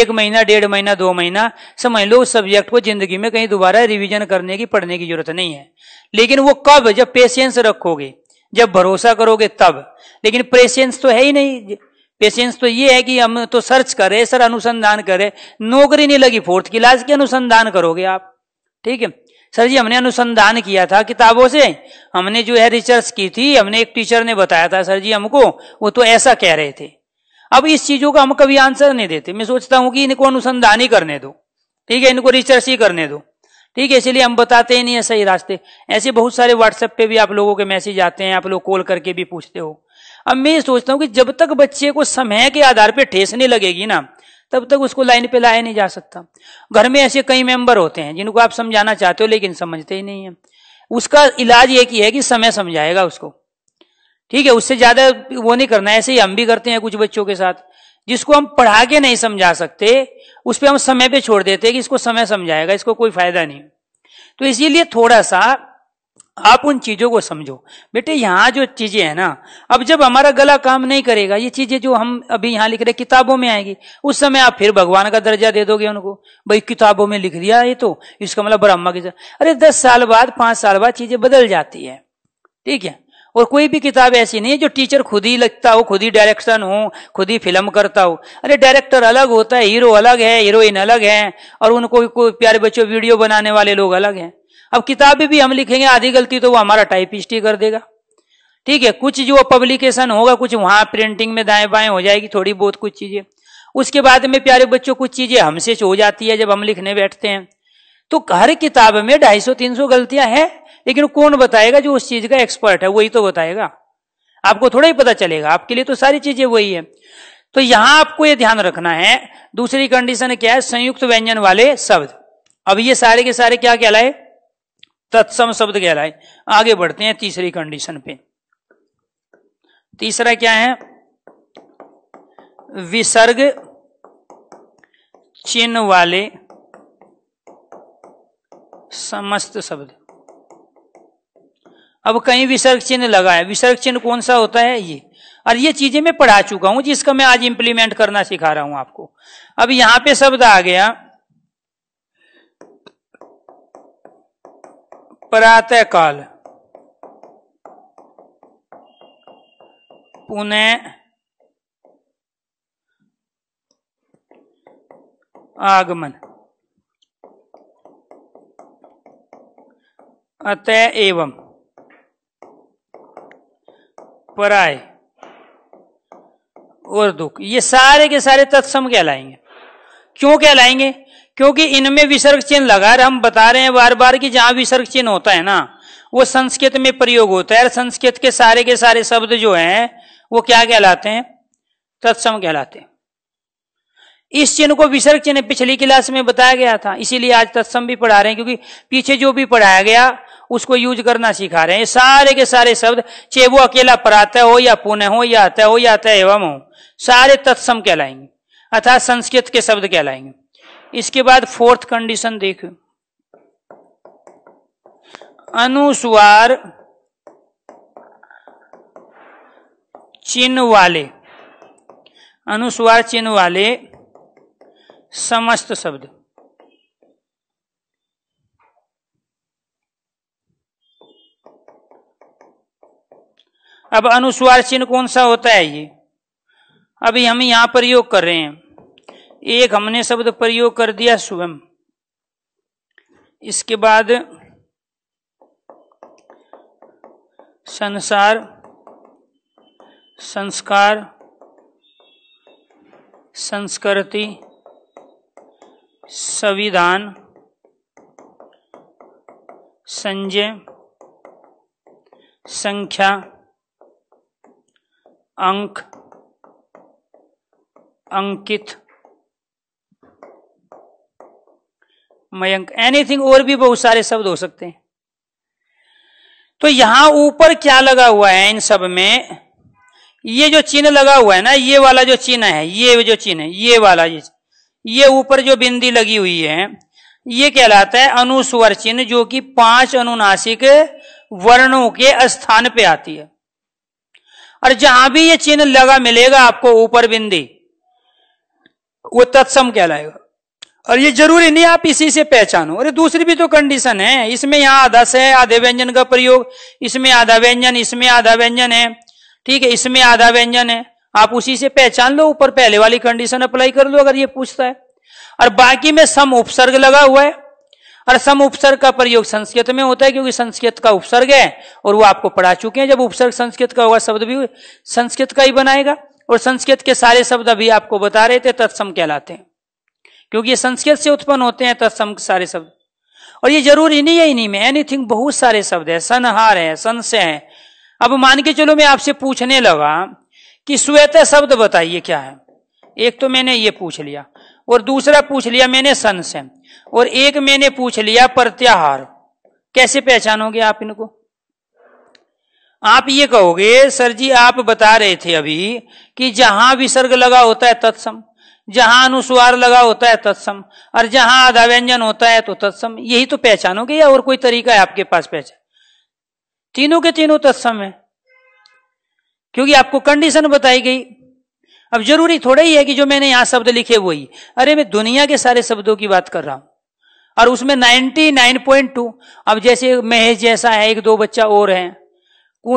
Speaker 1: एक महीना डेढ़ महीना दो महीना समझ लो उस सब्जेक्ट को जिंदगी में कहीं दोबारा रिविजन करने की पढ़ने की जरूरत नहीं है लेकिन वो कब जब पेशेंस रखोगे जब भरोसा करोगे तब लेकिन पेशेंस तो है ही नहीं पेशेंस तो ये है कि हम तो सर्च करें सर अनुसंधान करें नौकरी नहीं लगी फोर्थ क्लास की अनुसंधान करोगे आप ठीक है सर जी हमने अनुसंधान किया था किताबों से हमने जो है रिसर्च की थी हमने एक टीचर ने बताया था सर जी हमको वो तो ऐसा कह रहे थे अब इस चीजों का हम कभी आंसर नहीं देते मैं सोचता हूं कि इनको अनुसंधान ही करने दो ठीक है इनको रिसर्च ही करने दो ठीक है इसीलिए हम बताते ही नहीं है सही रास्ते ऐसे बहुत सारे व्हाट्सएप पे भी आप लोगों के मैसेज आते हैं आप लोग कॉल करके भी पूछते हो अब मैं सोचता हूं कि जब तक बच्चे को समय के आधार पर ठेसने लगेगी ना तब तक उसको लाइन पे लाया नहीं जा सकता घर में ऐसे कई मेंबर होते हैं जिनको आप समझाना चाहते हो लेकिन समझते ही नहीं है उसका इलाज एक ही है कि समय समझाएगा उसको ठीक है उससे ज्यादा वो नहीं करना ऐसे ही हम भी करते हैं कुछ बच्चों के साथ जिसको हम पढ़ा के नहीं समझा सकते उस पर हम समय पे छोड़ देते हैं कि इसको समय समझाएगा इसको कोई फायदा नहीं तो इसीलिए थोड़ा सा आप उन चीजों को समझो बेटे यहाँ जो चीजें है ना अब जब हमारा गला काम नहीं करेगा ये चीजें जो हम अभी यहाँ लिख रहे किताबों में आएगी उस समय आप फिर भगवान का दर्जा दे दोगे उनको भाई किताबों में लिख दिया ये तो इसका मतलब ब्रह्मा की अरे दस साल बाद पांच साल बाद चीजें बदल जाती है ठीक है और कोई भी किताब ऐसी नहीं है जो टीचर खुद ही लिखता हो खुद ही डायरेक्शन हो खुद ही फिल्म करता हो अरे डायरेक्टर अलग होता है हीरो अलग है हीरोइन अलग है और उनको कोई प्यारे बच्चों वीडियो बनाने वाले लोग अलग हैं अब किताबें भी हम लिखेंगे आधी गलती तो वो हमारा टाइपिस्ट ही कर देगा ठीक है कुछ जो पब्लिकेशन होगा कुछ वहां प्रिंटिंग में दाएं बाएं हो जाएगी थोड़ी बहुत कुछ चीजें उसके बाद में प्यारे बच्चों कुछ चीजें हमसे हो जाती है जब हम लिखने बैठते हैं तो हर किताब में ढाई सौ तीन सौ गलतियां हैं लेकिन कौन बताएगा जो उस चीज का एक्सपर्ट है वही तो बताएगा आपको थोड़ा ही पता चलेगा आपके लिए तो सारी चीजें वही है तो यहां आपको यह ध्यान रखना है दूसरी कंडीशन क्या है संयुक्त व्यंजन वाले शब्द अब ये सारे के सारे क्या कहलाए तत्सम शब्द कहलाए आगे बढ़ते हैं तीसरी कंडीशन पे तीसरा क्या है विसर्ग चिन्ह वाले समस्त शब्द अब कहीं विसर्ग चिन्ह लगा है विसर्ग चिन्ह कौन सा होता है ये और ये चीजें मैं पढ़ा चुका हूं जिसका मैं आज इंप्लीमेंट करना सिखा रहा हूं आपको अब यहां पे शब्द आ गया प्रातः काल पुनः आगमन अतः एवं पराय और दुख ये सारे के सारे तत्सम कहलाएंगे क्यों कहलाएंगे क्योंकि इनमें विसर्ग चिन्ह लगा रहे हम बता रहे हैं बार बार कि जहां विसर्ग चिन्ह होता है ना वो संस्कृत में प्रयोग होता है संस्कृत के सारे के सारे शब्द जो हैं वो क्या कहलाते हैं तत्सम कहलाते हैं इस चिन्ह को विसर्ग चिन्ह पिछली क्लास में बताया गया था इसीलिए आज तत्सम भी पढ़ा रहे हैं क्योंकि पीछे जो भी पढ़ाया गया उसको यूज करना सिखा रहे हैं सारे के सारे शब्द चाहे वो अकेला प्रातः हो या पुनः हो या अतः हो या अतः एवं हो सारे तत्सम कहलाएंगे अर्थात संस्कृत के शब्द कहलाएंगे इसके बाद फोर्थ कंडीशन देखो अनुस्वार चिन्ह वाले अनुस्वार चिन्ह वाले समस्त शब्द अब अनुस्वार चिन्ह कौन सा होता है ये अभी हम यहां प्रयोग कर रहे हैं एक हमने शब्द प्रयोग कर दिया स्वयं इसके बाद संसार संस्कार संस्कृति संविधान संजय संख्या अंक अंकित मयंक एनीथिंग और भी बहुत सारे शब्द हो सकते हैं तो यहां ऊपर क्या लगा हुआ है इन सब में ये जो चिन्ह लगा हुआ है ना ये वाला जो चिन्ह है ये जो चिन्ह है ये वाला ये ये ऊपर जो बिंदी लगी हुई है ये कहलाता है अनुस्वर चिन्ह जो कि पांच अनुनासिक वर्णों के स्थान पे आती है और जहां भी ये चिन्ह लगा मिलेगा आपको ऊपर बिंदी वो तत्सम कहलाएगा और ये जरूरी नहीं आप इसी से पहचानो अरे दूसरी भी तो कंडीशन है इसमें यहां आधा से आधे व्यंजन का प्रयोग इसमें आधा व्यंजन इसमें आधा व्यंजन है ठीक है इसमें आधा व्यंजन है आप उसी से पहचान लो ऊपर पहले वाली कंडीशन अप्लाई कर लो अगर ये पूछता है और बाकी में सम उपसर्ग लगा हुआ है और सम उपसर्ग का प्रयोग संस्कृत में होता है क्योंकि संस्कृत का उपसर्ग है और वो आपको पढ़ा चुके हैं जब उपसर्ग संस्कृत का होगा शब्द भी संस्कृत का ही बनाएगा और संस्कृत के सारे शब्द अभी आपको बता रहे थे तत्सम कहलाते हैं क्योंकि ये संस्कृत से उत्पन्न होते हैं तत्सम सारे शब्द और ये जरूर इन्हीं है इन्हीं में एनीथिंग बहुत सारे शब्द है सनहार है संशय है अब मान के चलो मैं आपसे पूछने लगा कि श्वेत शब्द बताइए क्या है एक तो मैंने ये पूछ लिया और दूसरा पूछ लिया मैंने संशय और एक मैंने पूछ लिया प्रत्याहार कैसे पहचानोगे आप इनको आप ये कहोगे सर जी आप बता रहे थे अभी कि जहां विसर्ग लगा होता है तत्सम जहां अनुस्वार लगा होता है तत्सम और जहां आधा व्यंजन होता है तो तत्सम यही तो पहचानोगे या और कोई तरीका है आपके पास पहचान तीनों के तीनों तत्सम है क्योंकि आपको कंडीशन बताई गई अब जरूरी थोड़ा ही है कि जो मैंने यहां शब्द लिखे वही अरे मैं दुनिया के सारे शब्दों की बात कर रहा हूं और उसमें 99.2 अब जैसे महेश जैसा है एक दो बच्चा और है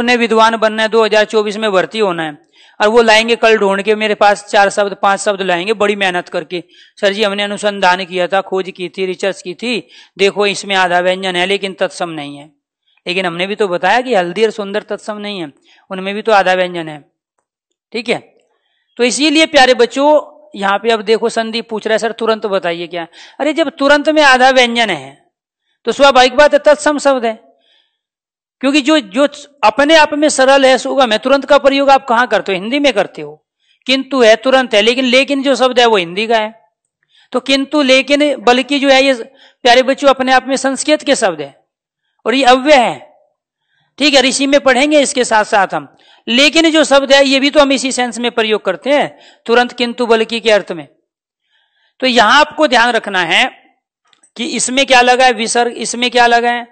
Speaker 1: उन्हें विद्वान बनना है 2024 में भर्ती होना है और वो लाएंगे कल ढूंढ के मेरे पास चार शब्द पांच शब्द लाएंगे बड़ी मेहनत करके सर जी हमने अनुसंधान किया था खोज की थी रिसर्च की थी देखो इसमें आधा व्यंजन है लेकिन तत्सम नहीं है लेकिन हमने भी तो बताया कि हल्दी और सुंदर तत्सम नहीं है उनमें भी तो आधा व्यंजन है ठीक है तो इसीलिए प्यारे बच्चों यहाँ पे अब देखो संदीप पूछ रहा है सर तुरंत बताइए क्या अरे जब तुरंत में आधा व्यंजन है तो स्वाभाविक बात है तत्सम शब्द है क्योंकि जो जो अपने आप में सरल है सुगम है तुरंत का प्रयोग आप कहाँ करते हो हिंदी में करते हो किंतु है तुरंत है लेकिन लेकिन जो शब्द है वो हिंदी का है तो किंतु लेकिन बल्कि जो है ये प्यारे बच्चों अपने आप में संस्कृत के शब्द है और ये अव्यय है ठीक है ऋषि में पढ़ेंगे इसके साथ साथ हम लेकिन जो शब्द है ये भी तो हम इसी सेंस में प्रयोग करते हैं तुरंत किंतु बल्कि के अर्थ में तो यहां आपको ध्यान रखना है कि इसमें क्या लगा है विसर्ग इसमें क्या लगा है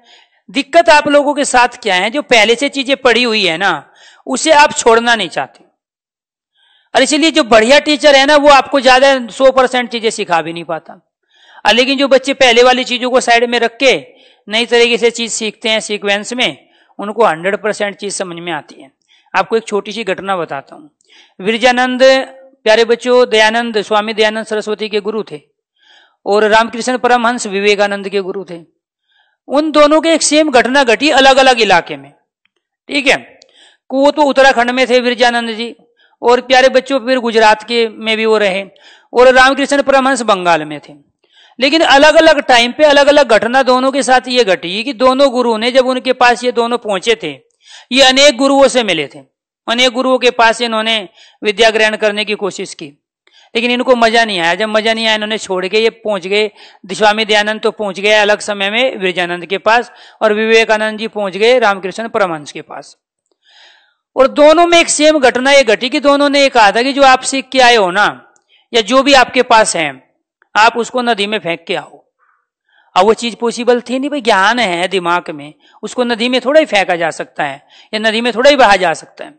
Speaker 1: दिक्कत आप लोगों के साथ क्या है जो पहले से चीजें पड़ी हुई है ना उसे आप छोड़ना नहीं चाहते और इसीलिए जो बढ़िया टीचर है ना वो आपको ज्यादा सौ परसेंट चीजें सिखा भी नहीं पाता और लेकिन जो बच्चे पहले वाली चीजों को साइड में रख के नई तरीके से चीज सीखते हैं सीक्वेंस में उनको हंड्रेड परसेंट चीज समझ में आती है आपको एक छोटी सी घटना बताता हूं विरजानंद प्यारे बच्चों दयानंद स्वामी दयानंद सरस्वती के गुरु थे और रामकृष्ण परमहंस विवेकानंद के गुरु थे उन दोनों के एक सेम घटना घटी अलग अलग इलाके में ठीक है वो तो उत्तराखंड में थे विरजानंद जी और प्यारे बच्चों फिर गुजरात के में भी वो रहे और रामकृष्ण परमहंस बंगाल में थे लेकिन अलग अलग टाइम पे अलग अलग घटना दोनों के साथ ये घटी कि दोनों गुरु ने जब उनके पास ये दोनों पहुंचे थे ये अनेक गुरुओं से मिले थे अनेक गुरुओं के पास इन्होंने विद्या ग्रहण करने की कोशिश की लेकिन इनको मजा नहीं आया जब मजा नहीं आया इन्होंने छोड़ के ये पहुंच गए स्वामी दयानंद तो पहुंच गए अलग समय में विरजानंद के पास और विवेकानंद जी पहुंच गए रामकृष्ण परमहंस के पास और दोनों में एक सेम घटना ये घटी कि दोनों ने ये कहा था कि जो आप सीख के आए हो ना या जो भी आपके पास है आप उसको नदी में फेंक के आओ अब वो चीज पॉसिबल थी नहीं भाई ज्ञान है दिमाग में उसको नदी में थोड़ा ही फेंका जा सकता है या नदी में थोड़ा ही बहा जा सकता है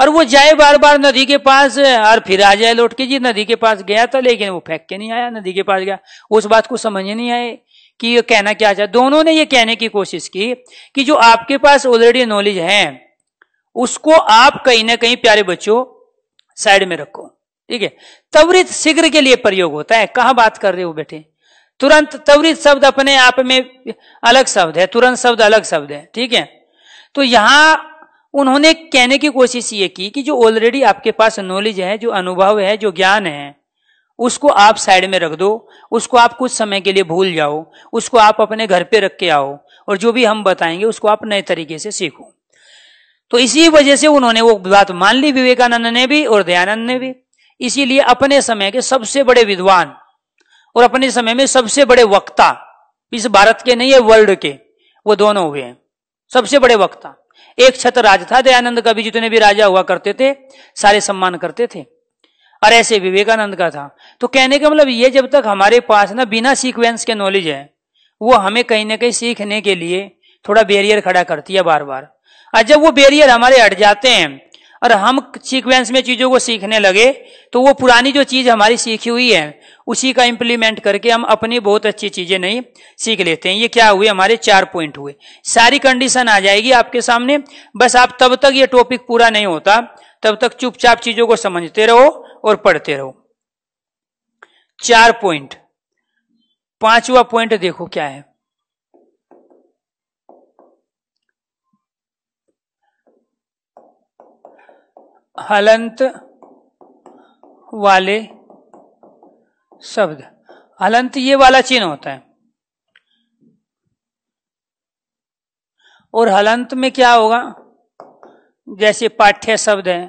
Speaker 1: और वो जाए बार बार नदी के पास और फिर आ जाए लौट के जी नदी के पास गया था तो, लेकिन वो फेंक के नहीं आया नदी के पास गया उस बात को समझ नहीं आए कि ये कहना क्या चाहे दोनों ने ये कहने की कोशिश की कि जो आपके पास ऑलरेडी नॉलेज है उसको आप कहीं ना कहीं प्यारे बच्चों साइड में रखो ठीक है त्वरित शीघ्र के लिए प्रयोग होता है कहा बात कर रहे हो बेटे तुरंत त्वरित शब्द अपने आप में अलग शब्द है तुरंत शब्द अलग शब्द है ठीक है तो यहां उन्होंने कहने की कोशिश ये की कि जो ऑलरेडी आपके पास नॉलेज है जो अनुभव है जो ज्ञान है उसको आप साइड में रख दो उसको आप कुछ समय के लिए भूल जाओ उसको आप अपने घर पे रख के आओ और जो भी हम बताएंगे उसको आप नए तरीके से सीखो तो इसी वजह से उन्होंने वो बात मान ली विवेकानंद ने भी और दयानंद ने भी इसीलिए अपने समय के सबसे बड़े विद्वान और अपने समय में सबसे बड़े वक्ता इस भारत के नहीं है वर्ल्ड के वो दोनों हुए हैं सबसे बड़े वक्ता एक छत्र राज था दयानंद का भी जितने भी राजा हुआ करते थे सारे सम्मान करते थे और ऐसे विवेकानंद का था तो कहने का मतलब ये जब तक हमारे पास ना बिना सीक्वेंस के नॉलेज है वो हमें कहीं ना कहीं सीखने के लिए थोड़ा बैरियर खड़ा करती है बार बार और जब वो बैरियर हमारे हट जाते हैं और हम सीक्वेंस में चीजों को सीखने लगे तो वो पुरानी जो चीज हमारी सीखी हुई है उसी का इंप्लीमेंट करके हम अपनी बहुत अच्छी चीजें नहीं सीख लेते हैं ये क्या हुए हमारे चार पॉइंट हुए सारी कंडीशन आ जाएगी आपके सामने बस आप तब तक ये टॉपिक पूरा नहीं होता तब तक चुपचाप चीजों को समझते रहो और पढ़ते रहो चार पॉइंट पांचवा पॉइंट देखो क्या है हलंत वाले शब्द हलंत ये वाला चिन्ह होता है और हलंत में क्या होगा जैसे पाठ्य शब्द है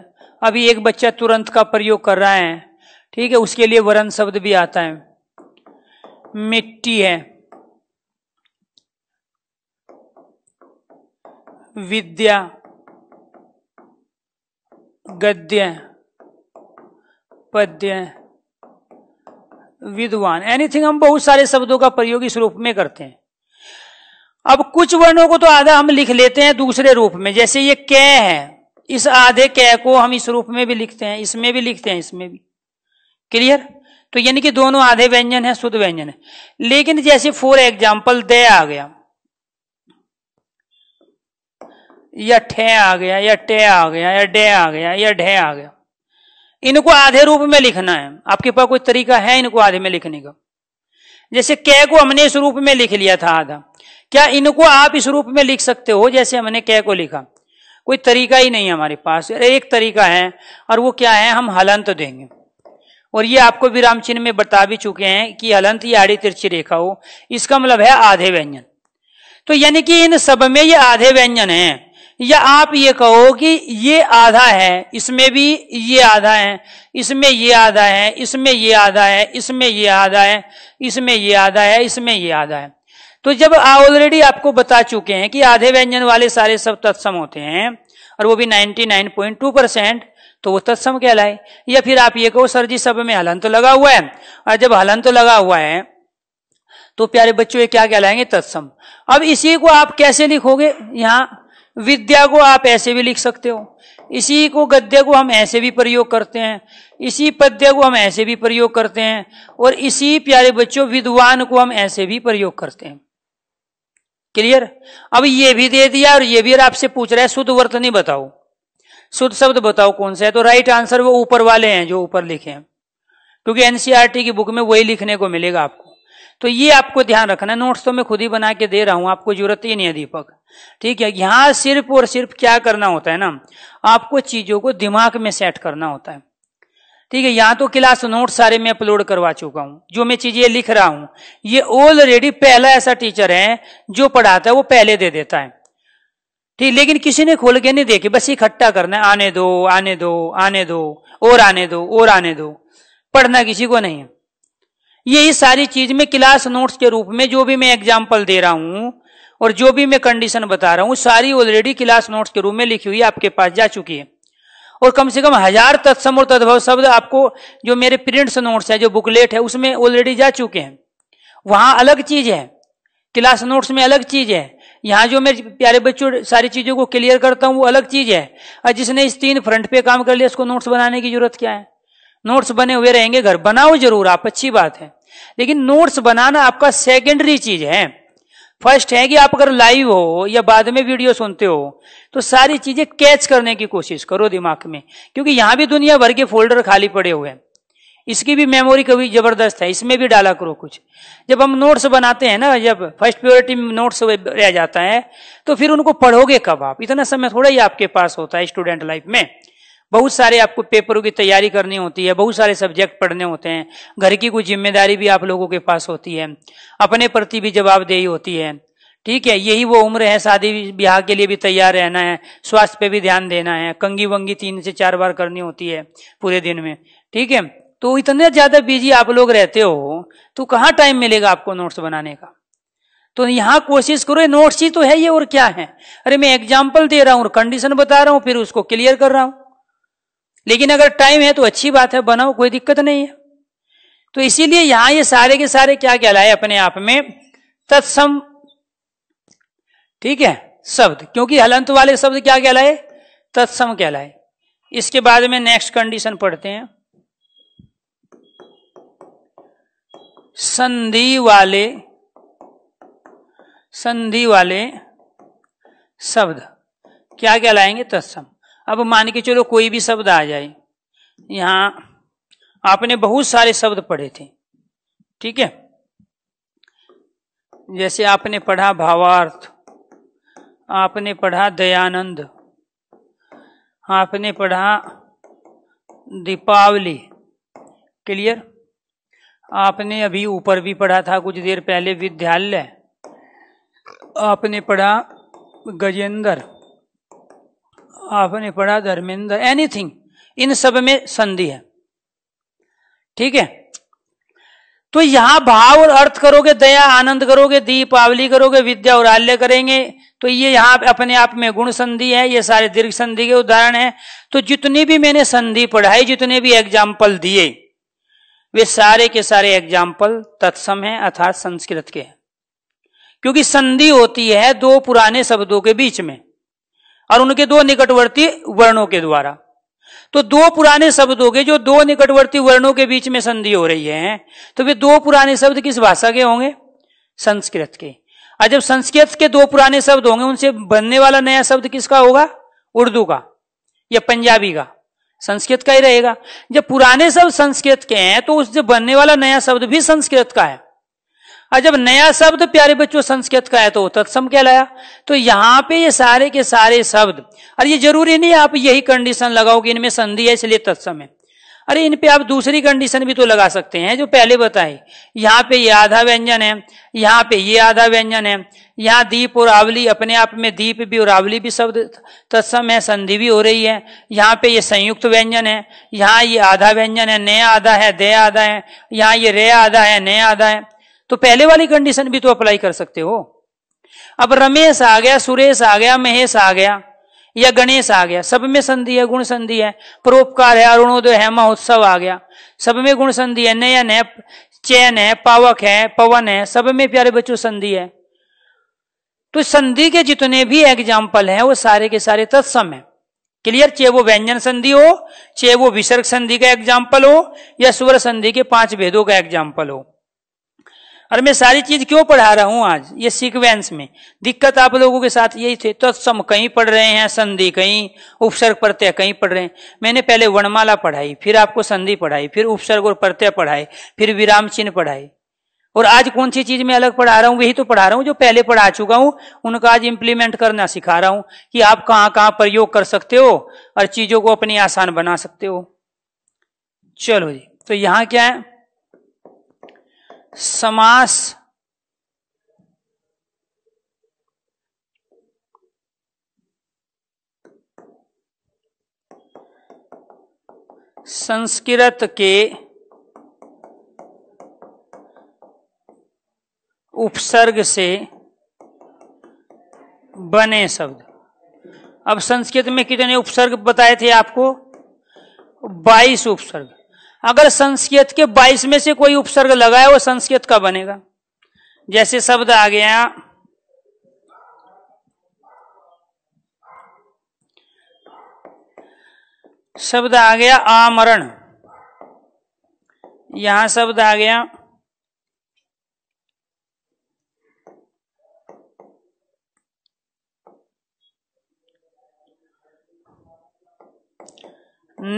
Speaker 1: अभी एक बच्चा तुरंत का प्रयोग कर रहा है ठीक है उसके लिए वरण शब्द भी आता है मिट्टी है विद्या गद्य पद्य विद्वान एनीथिंग हम बहुत सारे शब्दों का प्रयोग इस रूप में करते हैं अब कुछ वर्णों को तो आधा हम लिख लेते हैं दूसरे रूप में जैसे ये कै है इस आधे कै को हम इस रूप में भी लिखते हैं इसमें भी लिखते हैं इसमें भी क्लियर तो यानी कि दोनों आधे व्यंजन है शुद्ध व्यंजन है लेकिन जैसे फॉर एग्जाम्पल दे आ गया या ठे आ गया या टे आ गया या डे आ गया या ढे आ गया इनको आधे रूप में लिखना है आपके पास कोई तरीका है इनको आधे में लिखने का जैसे कै को हमने इस रूप में लिख लिया था आधा क्या इनको आप इस रूप में लिख सकते हो जैसे हमने कै को लिखा कोई तरीका ही नहीं है हमारे पास एक तरीका है और वो क्या है हम हलंत देंगे और ये आपको विराम चिन्ह में बता भी चुके हैं कि हलंत ये आड़ी तिरछी रेखा हो इसका मतलब है आधे व्यंजन तो यानी कि इन सब में ये आधे व्यंजन है या आप ये कहो कि ये आधा है इसमें भी ये आधा है इसमें ये आधा है इसमें ये आधा है इसमें ये आधा है इसमें ये आधा है इसमें ये आधा है तो जब ऑलरेडी आपको बता चुके हैं कि आधे व्यंजन वाले सारे सब तत्सम होते हैं और वो भी 99.2 परसेंट तो वो तत्सम कहलाए या फिर आप ये कहो सर जी सब में हलन तो लगा हुआ है और जब हलन तो लगा हुआ है तो प्यारे बच्चों ये क्या कहलाएंगे तत्सम अब इसी को आप कैसे लिखोगे यहाँ विद्या को आप ऐसे भी लिख सकते हो इसी को गद्य को हम ऐसे भी प्रयोग करते हैं इसी पद्य को हम ऐसे भी प्रयोग करते हैं और इसी प्यारे बच्चों विद्वान को हम ऐसे भी प्रयोग करते हैं क्लियर अब ये भी दे दिया और ये भी आपसे पूछ रहा है शुद्ध वर्त नहीं बताओ शुद्ध शब्द बताओ कौन सा है तो राइट आंसर वो ऊपर वाले हैं जो ऊपर लिखे हैं क्योंकि एनसीआरटी e की बुक में वही लिखने को मिलेगा आपको तो ये आपको ध्यान रखना नोट्स तो मैं खुद ही बना के दे रहा हूं आपको जरूरत ही नहीं है दीपक ठीक है यहां सिर्फ और सिर्फ क्या करना होता है ना आपको चीजों को दिमाग में सेट करना होता है ठीक है यहां तो क्लास नोट सारे मैं अपलोड करवा चुका हूं जो मैं चीजें लिख रहा हूं ये ऑलरेडी पहला ऐसा टीचर है जो पढ़ाता है वो पहले दे देता है ठीक लेकिन किसी ने खोल के नहीं देखे बस इकट्ठा करना है आने दो आने दो आने दो और आने दो और आने दो पढ़ना किसी को नहीं है यही सारी चीज में क्लास नोट्स के रूप में जो भी मैं एग्जाम्पल दे रहा हूं और जो भी मैं कंडीशन बता रहा हूं सारी ऑलरेडी क्लास नोट्स के रूप में लिखी हुई आपके पास जा चुकी है और कम से कम हजार तत्सम और तद्भव शब्द आपको जो मेरे प्रिंट्स नोट्स है जो बुकलेट है उसमें ऑलरेडी जा चुके हैं वहां अलग चीज है क्लास नोट्स में अलग चीज है यहाँ जो मैं प्यारे बच्चों सारी चीजों को क्लियर करता हूँ वो अलग चीज है और जिसने इस तीन फ्रंट पे काम कर लिया उसको नोट्स बनाने की जरूरत क्या है नोट्स बने हुए रहेंगे घर बनाओ जरूर आप अच्छी बात है लेकिन नोट्स बनाना आपका सेकेंडरी चीज है फर्स्ट है कि आप अगर लाइव हो या बाद में वीडियो सुनते हो तो सारी चीजें कैच करने की कोशिश करो दिमाग में क्योंकि यहां भी दुनिया भर के फोल्डर खाली पड़े हुए हैं इसकी भी मेमोरी कभी जबरदस्त है इसमें भी डाला करो कुछ जब हम नोट्स बनाते हैं ना जब फर्स्ट प्योरिटी में नोट्स रह जाता है तो फिर उनको पढ़ोगे कब आप इतना समय थोड़ा ही आपके पास होता है स्टूडेंट लाइफ में बहुत सारे आपको पेपरों की तैयारी करनी होती है बहुत सारे सब्जेक्ट पढ़ने होते हैं घर की कोई जिम्मेदारी भी आप लोगों के पास होती है अपने प्रति भी जवाबदेही होती है ठीक है यही वो उम्र है शादी ब्याह के लिए भी तैयार रहना है स्वास्थ्य पे भी ध्यान देना है कंगी वंगी तीन से चार बार करनी होती है पूरे दिन में ठीक है तो इतने ज्यादा बिजी आप लोग रहते हो तो कहाँ टाइम मिलेगा आपको नोट्स बनाने का तो यहाँ कोशिश करो नोट्स ही तो है ये और क्या है अरे मैं एग्जाम्पल दे रहा हूँ और कंडीशन बता रहा हूँ फिर उसको क्लियर कर रहा हूँ लेकिन अगर टाइम है तो अच्छी बात है बनाओ कोई दिक्कत नहीं है तो इसीलिए यहां ये सारे के सारे क्या कहलाए अपने आप में तत्सम ठीक है शब्द क्योंकि हलंत वाले शब्द क्या कहलाए तत्सम कहलाए इसके बाद में नेक्स्ट कंडीशन पढ़ते हैं संधि वाले संधि वाले शब्द क्या कहलाएंगे तत्सम अब मान के चलो कोई भी शब्द आ जाए यहाँ आपने बहुत सारे शब्द पढ़े थे ठीक है जैसे आपने पढ़ा भावार्थ आपने पढ़ा दयानंद आपने पढ़ा दीपावली क्लियर आपने अभी ऊपर भी पढ़ा था कुछ देर पहले विद्यालय आपने पढ़ा गजेंद्र आपने पढ़ा धर्मेंद्र एनीथिंग इन सब में संधि है ठीक है तो यहां भाव और अर्थ करोगे दया आनंद करोगे दीपावली करोगे विद्या और आल्य करेंगे तो ये यहां अपने आप में गुण संधि है ये सारे दीर्घ संधि के उदाहरण है तो जितनी भी मैंने संधि पढ़ाई जितने भी एग्जाम्पल दिए वे सारे के सारे एग्जाम्पल तत्सम है अर्थात संस्कृत के क्योंकि संधि होती है दो पुराने शब्दों के बीच में और उनके दो निकटवर्ती वर्णों के द्वारा तो दो पुराने शब्द हो गए जो दो निकटवर्ती वर्णों के बीच में संधि हो रही है तो वे दो पुराने शब्द किस भाषा के होंगे संस्कृत के और जब संस्कृत के दो पुराने शब्द होंगे उनसे बनने वाला नया शब्द किसका होगा उर्दू का या पंजाबी का संस्कृत का ही रहेगा जब पुराने शब्द संस्कृत के हैं तो उससे बनने वाला नया शब्द भी संस्कृत का है और जब नया शब्द प्यारे बच्चों संस्कृत का है तो तत्सम क्या लाया तो यहाँ पे ये सारे के सारे शब्द और ये जरूरी नहीं आप यही कंडीशन लगाओ कि इनमें संधि है इसलिए तत्सम है अरे इन पे आप दूसरी कंडीशन भी तो लगा सकते हैं जो पहले बताए यहाँ पे ये आधा व्यंजन है यहाँ पे ये आधा व्यंजन है यहाँ दीप और आवली अपने आप में दीप भी और आवली भी शब्द तत्सम है संधि भी हो रही है यहाँ पे ये संयुक्त व्यंजन है यहाँ ये आधा व्यंजन है नया आधा है दे आधा है यहाँ ये रे आधा है नया आधा है तो पहले वाली कंडीशन भी तो अप्लाई कर सकते हो अब रमेश आ गया सुरेश आ गया महेश आ गया या गणेश आ गया सब में संधि है गुण संधि है परोपकार है अरुणोदय है महोत्सव आ गया सब में गुण संधि है नयन है चैन है पावक है पवन है सब में प्यारे बच्चों संधि है तो संधि के जितने भी एग्जाम्पल हैं वो सारे के सारे तत्सम है क्लियर चाहे वो व्यंजन संधि हो चाहे वो विसर्ग संधि का एग्जाम्पल हो या स्वर संधि के पांच भेदों का एग्जाम्पल हो और मैं सारी चीज क्यों पढ़ा रहा हूं आज ये सीक्वेंस में दिक्कत आप लोगों के साथ यही थे तत्सम तो कहीं पढ़ रहे हैं संधि कहीं उपसर्ग प्रत्यय कहीं पढ़ रहे हैं मैंने पहले वर्णमाला पढ़ाई फिर आपको संधि पढ़ाई फिर उपसर्ग और प्रत्यय पढ़ाए फिर विराम चिन्ह पढ़ाई और आज कौन सी चीज मैं अलग पढ़ा रहा हूँ वही तो पढ़ा रहा हूँ जो पहले पढ़ा चुका हूँ उनका आज इम्प्लीमेंट करना सिखा रहा हूँ कि आप कहाँ कहाँ प्रयोग कर सकते हो और चीजों को अपनी आसान बना सकते हो चलो जी तो यहाँ क्या है समास संस्कृत के उपसर्ग से बने शब्द अब संस्कृत में कितने उपसर्ग बताए थे आपको 22 उपसर्ग अगर संस्कृत के 22 में से कोई उपसर्ग लगाए वो संस्कृत का बनेगा जैसे शब्द आ गया शब्द आ गया आमरण यहां शब्द आ गया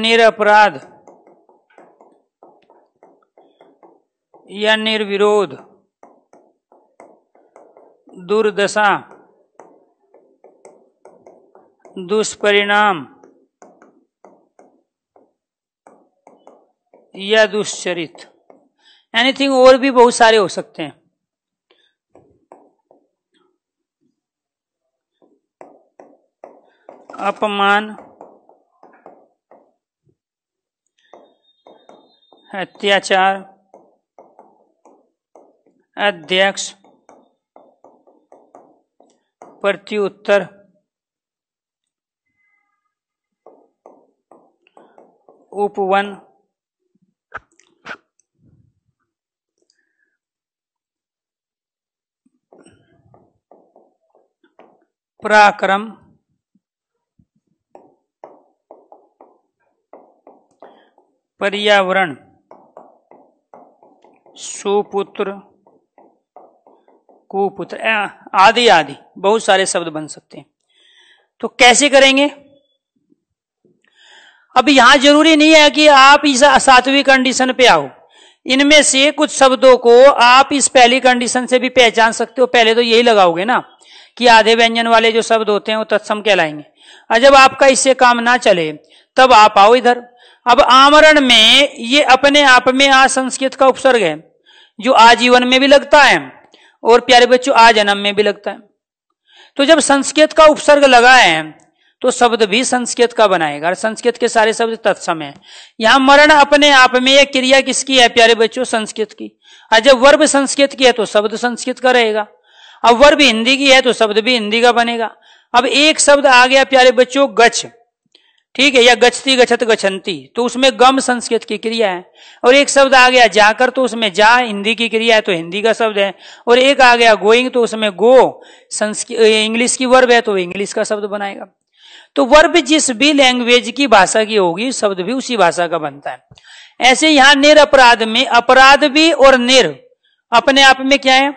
Speaker 1: निरपराध या निर्विरोध दुर्दशा दुष्परिणाम या दुष्चरित एनीथिंग और भी बहुत सारे हो सकते हैं अपमान अत्याचार अध्यक्ष प्रत्युत्तर उपवन पराक्रम पर्यावरण सुपुत्र कुपुत्र आदि आदि बहुत सारे शब्द बन सकते हैं तो कैसे करेंगे अब यहां जरूरी नहीं है कि आप इस सातवीं कंडीशन पे आओ इनमें से कुछ शब्दों को आप इस पहली कंडीशन से भी पहचान सकते हो पहले तो यही लगाओगे ना कि आधे व्यंजन वाले जो शब्द होते हैं वो तत्सम कहलाएंगे और जब आपका इससे काम ना चले तब आप आओ इधर अब आमरण में ये अपने आप में आ संस्कृत का उपसर्ग है जो आजीवन में भी लगता है और प्यारे बच्चों आ जन्म में भी लगता है तो जब संस्कृत का उपसर्ग लगा है तो शब्द भी संस्कृत का बनाएगा और संस्कृत के सारे शब्द तत्सम है यहां मरण अपने आप में यह क्रिया किसकी है प्यारे बच्चों संस्कृत की और जब वर्ब संस्कृत की है तो शब्द संस्कृत का रहेगा अब वर्ब हिंदी की है तो शब्द भी हिंदी का बनेगा अब एक शब्द आ गया प्यारे बच्चों गच्छ ठीक है या गचती गचत गच्छन्ति तो उसमें गम संस्कृत की क्रिया है और एक शब्द आ गया जाकर तो उसमें जा हिंदी की क्रिया है तो हिंदी का शब्द है और एक आ गया गोइंग तो उसमें गो संस्कृत इंग्लिश की वर्ब है तो इंग्लिश का शब्द बनाएगा तो वर्ब जिस भी लैंग्वेज की भाषा की होगी शब्द भी उसी भाषा का बनता है ऐसे यहां निर अपराध में अपराध भी और निर अपने आप में क्या है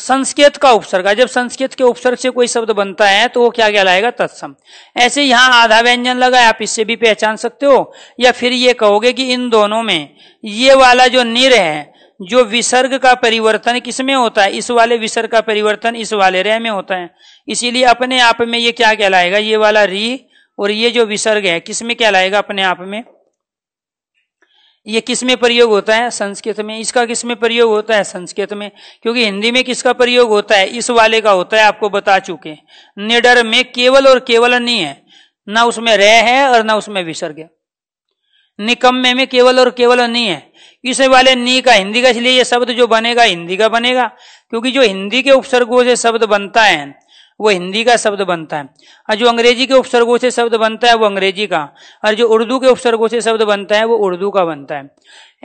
Speaker 1: संस्कृत का उपसर्ग जब संस्कृत के उपसर्ग से कोई शब्द बनता है तो वो क्या कहलाएगा तत्सम ऐसे यहाँ आधा व्यंजन लगा है आप इससे भी पहचान सकते हो या फिर ये कहोगे कि इन दोनों में ये वाला जो निर है जो विसर्ग का परिवर्तन किसमें होता है इस वाले विसर्ग का परिवर्तन इस वाले रह में होता है इसीलिए अपने आप में ये क्या कहलाएगा ये वाला री और ये जो विसर्ग है किसमें कहलाएगा अपने आप में ये किस में प्रयोग होता है संस्कृत में इसका किस में प्रयोग होता है संस्कृत में क्योंकि हिंदी में किसका प्रयोग होता है इस वाले का होता है आपको बता चुके निडर में केवल और केवल नहीं है ना उसमें रह है और ना उसमें विसर्ग है निकम्मे में केवल और केवल नहीं है इस वाले नी का हिंदी का इसलिए ये शब्द जो बनेगा हिंदी का बनेगा क्योंकि जो हिंदी के उपसर्गों से शब्द बनता है वो हिंदी का शब्द बनता है और जो अंग्रेजी के उपसर्गों से शब्द बनता है वो अंग्रेजी का और जो उर्दू के उपसर्गों से शब्द बनता है वो उर्दू का बनता है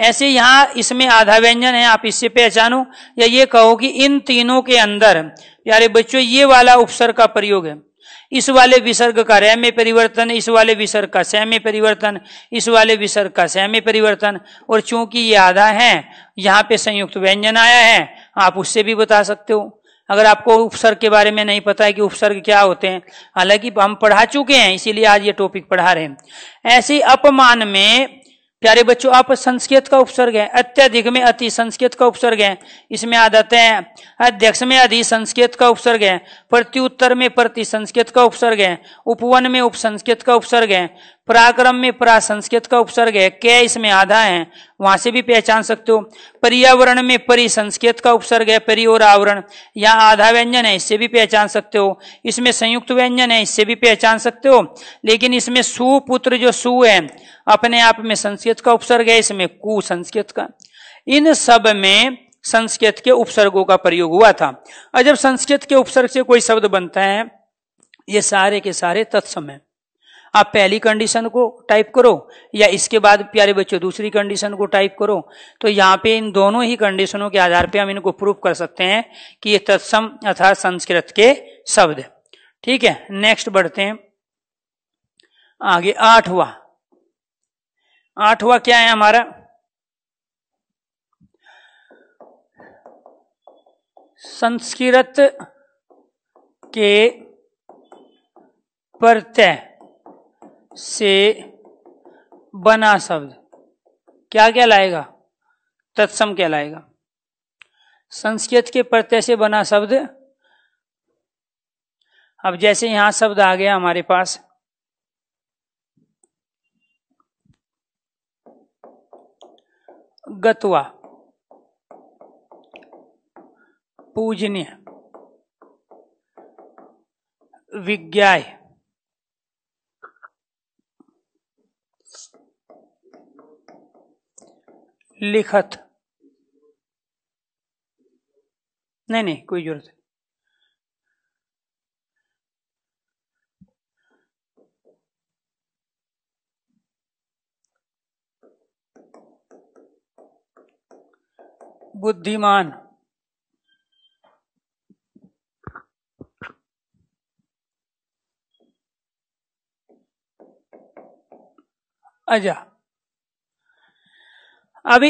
Speaker 1: ऐसे यहाँ इसमें आधा व्यंजन है आप इससे पहचानो या ये कहो कि इन तीनों के अंदर यारे बच्चों ये वाला उपसर्ग का प्रयोग है इस वाले विसर्ग का रह में परिवर्तन इस वाले विसर्ग का सह में परिवर्तन इस वाले विसर्ग का सह में परिवर्तन और चूंकि ये आधा है यहाँ पे संयुक्त व्यंजन आया है आप उससे भी बता सकते हो अगर आपको उपसर्ग के बारे में नहीं पता है कि उपसर्ग क्या होते हैं हालांकि हम पढ़ा चुके हैं इसीलिए आज ये टॉपिक पढ़ा रहे हैं ऐसे अपमान में प्यारे बच्चों आप संस्कृत का उपसर्ग है अत्यधिक में अति संस्कृत का उपसर्ग है इसमें आ जाते हैं अध्यक्ष में अधि संस्कृत का उपसर्ग है प्रत्युत्तर में प्रति संस्कृत का उपसर्ग है उपवन में उप संस्कृत का उपसर्ग है पराक्रम में परा संस्कृत का उपसर्ग है क्या इसमें आधा है वहां से भी पहचान सकते हो पर्यावरण में परि संस्कृत का उपसर्ग है परि और आवरण यहाँ आधा व्यंजन है इससे भी पहचान सकते हो इसमें संयुक्त व्यंजन है इससे भी पहचान सकते हो लेकिन इसमें सुपुत्र जो सु है अपने आप में संस्कृत का उपसर्ग है इसमें कु संस्कृत का इन सब में संस्कृत के उपसर्गों का प्रयोग हुआ था और जब संस्कृत के उपसर्ग से कोई शब्द बनता है ये सारे के सारे तत्सम है आप पहली कंडीशन को टाइप करो या इसके बाद प्यारे बच्चों दूसरी कंडीशन को टाइप करो तो यहाँ पे इन दोनों ही कंडीशनों के आधार पे हम इनको प्रूफ कर सकते हैं कि ये तत्सम अर्थात संस्कृत के शब्द ठीक है नेक्स्ट बढ़ते हैं आगे आठवा आठवा क्या है हमारा संस्कृत के प्रत्यय से बना शब्द क्या कहलाएगा तत्सम कहलाएगा संस्कृत के प्रत्यय से बना शब्द अब जैसे यहां शब्द आ गया हमारे पास गतवा पूजनीय विज्ञाय लिखत नहीं नहीं कोई जरूरत नहीं बुद्धिमान अजा अभी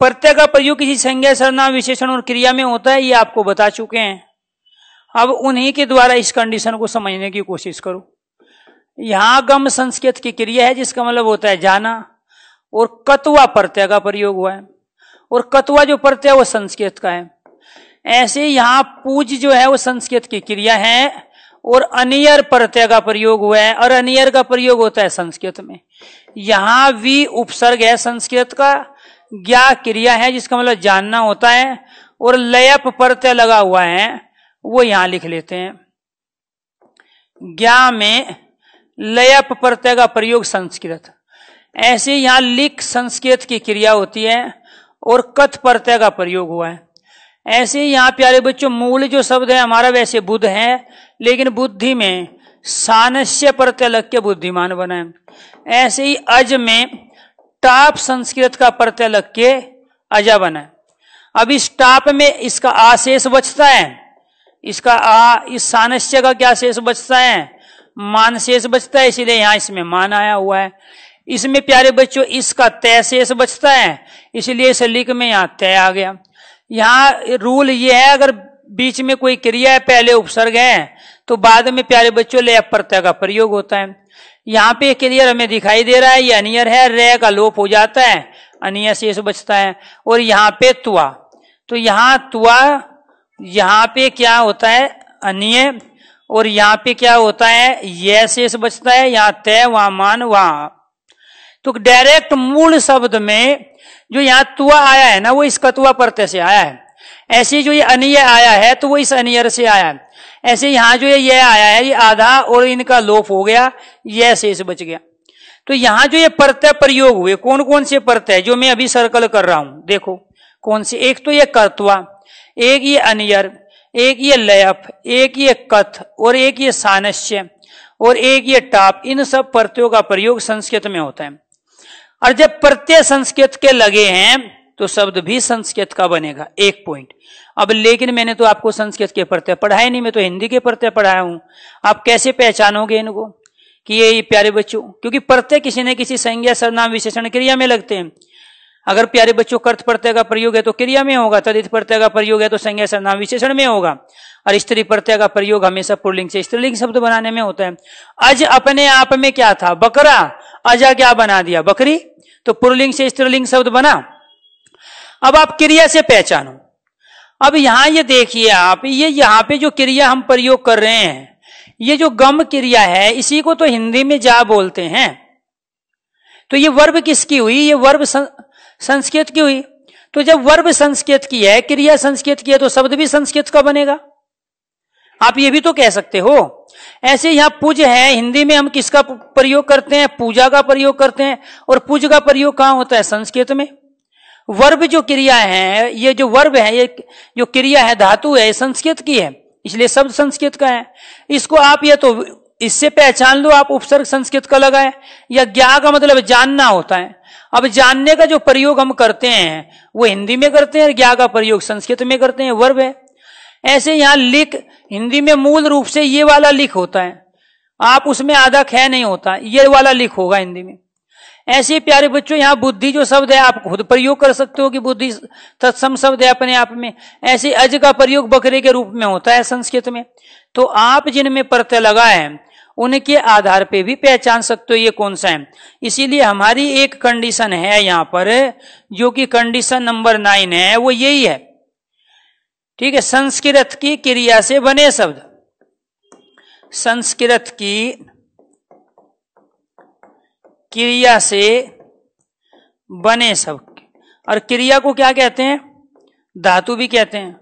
Speaker 1: प्रत्यय का प्रयोग किसी संज्ञा सरना विशेषण और क्रिया में होता है ये आपको बता चुके हैं अब उन्हीं के द्वारा इस कंडीशन को समझने की कोशिश करो यहां गम संस्कृत की क्रिया है जिसका मतलब होता है जाना और कतवा प्रत्यय का प्रयोग हुआ है और कतवा जो प्रत्यय वो संस्कृत का है ऐसे यहां पूज जो है वो संस्कृत की क्रिया है और अनियर प्रत्यय का प्रयोग हुआ है और अनियर का प्रयोग होता है संस्कृत में यहां भी उपसर्ग है संस्कृत का ज्ञा क्रिया है जिसका मतलब जानना होता है और लयप प्रत्यय लगा हुआ है वो यहां लिख लेते हैं ज्ञा में लयप प्रत्यय का प्रयोग संस्कृत ऐसे यहां लिख संस्कृत की क्रिया होती है और कथ प्रत्यय का प्रयोग हुआ है ऐसे यहाँ प्यारे बच्चों मूल जो शब्द है हमारा वैसे बुद्ध है लेकिन बुद्धि में सानस्य प्रत्यय लग के बुद्धिमान बना है ऐसे ही अज में टाप संस्कृत का प्रत्यय लग के अजा बना अब इस टाप में इसका आशेष बचता है इसका आ इस सानस्य का क्या शेष बचता है मान शेष बचता है इसीलिए यहां इसमें मान आया हुआ है इसमें प्यारे बच्चों इसका तय शेष बचता है इसलिए इस लिख में यहां तय आ गया यहाँ रूल ये है अगर बीच में कोई क्रिया है पहले उपसर्ग है तो बाद में प्यारे बच्चों लय प्रत्यय का प्रयोग होता है यहाँ पे क्लियर हमें दिखाई दे रहा है ये अनियर है रे का लोप हो जाता है अनिय शेष बचता है और यहाँ पे तुआ तो यहाँ तुआ यहाँ पे क्या होता है अनिय और यहाँ पे क्या होता है यह शेष बचता है यहाँ तय वहां मान वहां तो डायरेक्ट मूल शब्द में जो यहाँ तुआ आया है ना वो इस कतुआ प्रत्यय से आया है ऐसे जो ये अनिय आया है तो वो इस अनियर से आया है ऐसे यहां जो है यह आया है ये आधा और इनका लोप हो गया यह शेष बच गया तो यहां जो ये परतय प्रयोग हुए कौन कौन से प्रत्यय जो मैं अभी सर्कल कर रहा हूं देखो कौन से एक तो ये कर्तवा एक ये अनियर एक ये लयफ एक ये कथ और एक ये सानस्य और एक ये टाप इन सब प्रत्ययों का प्रयोग संस्कृत में होता है और जब प्रत्यय संस्कृत के लगे हैं तो शब्द भी संस्कृत का बनेगा एक पॉइंट अब लेकिन मैंने तो आपको संस्कृत के प्रत्यय पढ़ाए नहीं मैं तो हिंदी के प्रत्यय पढ़ाया हूं आप कैसे पहचानोगे इनको कि ये प्यारे बच्चों क्योंकि प्रत्यय किसी न किसी संज्ञा सरनाम विशेषण क्रिया में लगते हैं अगर प्यारे बच्चों कर्त प्रत्यय का प्रयोग है तो क्रिया में होगा तदित प्रत्यय का प्रयोग है तो संज्ञा सरनाम विशेषण में होगा और स्त्री प्रत्यय का प्रयोग हमेशा पुरलिंग से स्त्रीलिंग शब्द बनाने में होता है अज अपने आप में क्या था बकरा अजा क्या बना दिया बकरी तो पुरलिंग से स्त्रीलिंग शब्द बना अब आप क्रिया से पहचानो अब यहां ये देखिए आप ये यहाँ पे जो क्रिया हम प्रयोग कर रहे हैं ये जो गम क्रिया है इसी को तो हिंदी में जा बोलते हैं तो ये वर्ब किसकी हुई ये वर्ब संस्कृत की हुई तो जब वर्ब संस्कृत की है क्रिया संस्कृत की है तो शब्द भी संस्कृत का बनेगा आप ये भी तो कह सकते हो ऐसे यहां पूज है हिंदी में हम किसका प्रयोग करते हैं पूजा का प्रयोग करते हैं और पूज का प्रयोग कहां होता है संस्कृत में वर्ब जो क्रिया है ये जो वर्ब है ये जो क्रिया है धातु है ये संस्कृत की है इसलिए शब्द संस्कृत का है इसको आप ये तो इससे पहचान लो आप उपसर्ग संस्कृत का लगाए या ज्ञा का मतलब जानना होता है अब जानने का जो प्रयोग हम करते हैं वो हिंदी में करते हैं ज्ञा का प्रयोग संस्कृत में करते हैं वर्ब है ऐसे यहां लिख हिंदी में मूल रूप से ये वाला लिख होता है आप उसमें आधा खे नहीं होता ये वाला लिख होगा हिंदी में ऐसे प्यारे बच्चों यहाँ बुद्धि जो शब्द है आप खुद प्रयोग कर सकते हो कि बुद्धि तत्सम शब्द है अपने आप में ऐसे अज का प्रयोग बकरे के रूप में होता है संस्कृत में तो आप जिनमें प्रत्यय लगा है उनके आधार पे भी पहचान सकते हो ये कौन सा है इसीलिए हमारी एक कंडीशन है यहाँ पर जो कि कंडीशन नंबर नाइन है वो यही है ठीक है संस्कृत की क्रिया से बने शब्द संस्कृत की क्रिया से बने सब और क्रिया को क्या कहते हैं धातु भी कहते हैं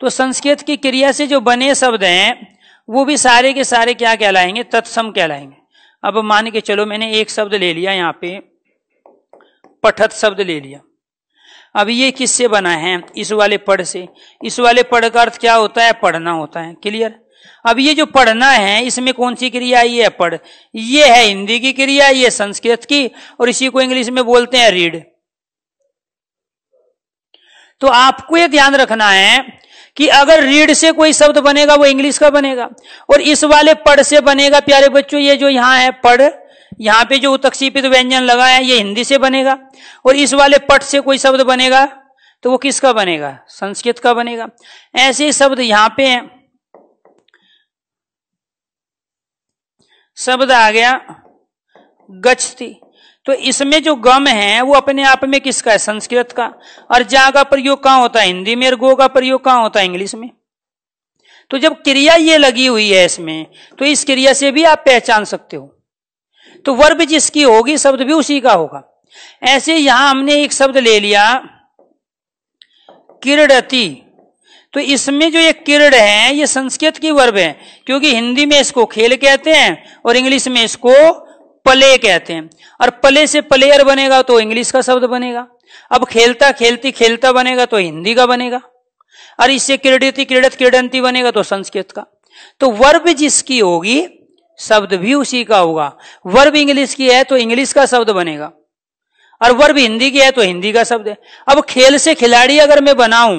Speaker 1: तो संस्कृत की क्रिया से जो बने शब्द हैं वो भी सारे के सारे क्या कहलाएंगे तत्सम कहलाएंगे अब मान के चलो मैंने एक शब्द ले लिया यहाँ पे पठत शब्द ले लिया अब ये किससे बना है इस वाले पढ़ से इस वाले पढ़ का अर्थ क्या होता है पढ़ना होता है क्लियर अब ये जो पढ़ना है इसमें कौन सी क्रिया आई है पढ़ ये है हिंदी की क्रिया ये संस्कृत की और इसी को इंग्लिश में बोलते हैं रीड तो आपको ये ध्यान रखना है कि अगर रीड से कोई शब्द बनेगा वो इंग्लिश का बनेगा और इस वाले पढ़ से बनेगा प्यारे बच्चों ये जो यहां है पढ़ यहां पे जो उत्तक्षिपित तो व्यंजन लगा है ये हिंदी से बनेगा और इस वाले पट से कोई शब्द बनेगा तो वो किसका बनेगा संस्कृत का बनेगा ऐसे शब्द यहां पे हैं शब्द आ गया गच्छति तो इसमें जो गम है वो अपने आप में किसका है संस्कृत का और जा का प्रयोग कहां होता है हिंदी में और गो का प्रयोग कहां होता है इंग्लिश में तो जब क्रिया ये लगी हुई है इसमें तो इस क्रिया से भी आप पहचान सकते हो तो वर्ब जिसकी होगी शब्द भी उसी का होगा ऐसे यहां हमने एक शब्द ले लिया किरणती तो इसमें जो ये किरण है ये संस्कृत की वर्ब है क्योंकि हिंदी में इसको खेल कहते हैं और इंग्लिश में इसको पले कहते हैं और पले से प्लेयर बनेगा तो इंग्लिश का शब्द बनेगा अब खेलता खेलती खेलता बनेगा तो हिंदी का बनेगा और इससे क्रीडित क्रीडत क्रीडंती बनेगा तो संस्कृत का तो वर्ब जिसकी होगी शब्द भी उसी का होगा वर्ब इंग्लिश की है तो इंग्लिश का शब्द बनेगा और वर्ब हिंदी की है तो हिंदी का शब्द है अब खेल से खिलाड़ी अगर मैं बनाऊं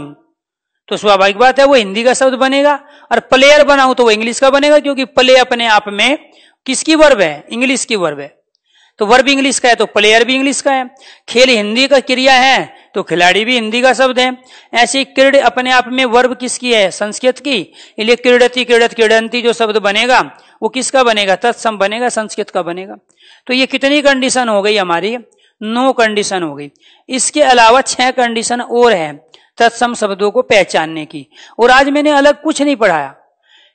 Speaker 1: तो स्वाभाविक बात है वो हिंदी का शब्द बनेगा और प्लेयर बनाऊ तो वो इंग्लिश का बनेगा क्योंकि प्ले अपने आप में किसकी वर्ब है इंग्लिश की वर्ब है तो वर्ब इंग्लिश का है तो प्लेयर भी इंग्लिश का है खेल हिंदी का क्रिया है तो खिलाड़ी भी हिंदी का शब्द है ऐसी क्रीड अपने आप में वर्ब किसकी है संस्कृत की इसलिए क्रीडती क्रीडत क्रीडंती जो शब्द बनेगा वो किसका बनेगा तत्सम बनेगा संस्कृत का बनेगा तो ये कितनी कंडीशन हो गई हमारी नो कंडीशन हो गई इसके अलावा छह कंडीशन और है तत्सम शब्दों को पहचानने की और आज मैंने अलग कुछ नहीं पढ़ाया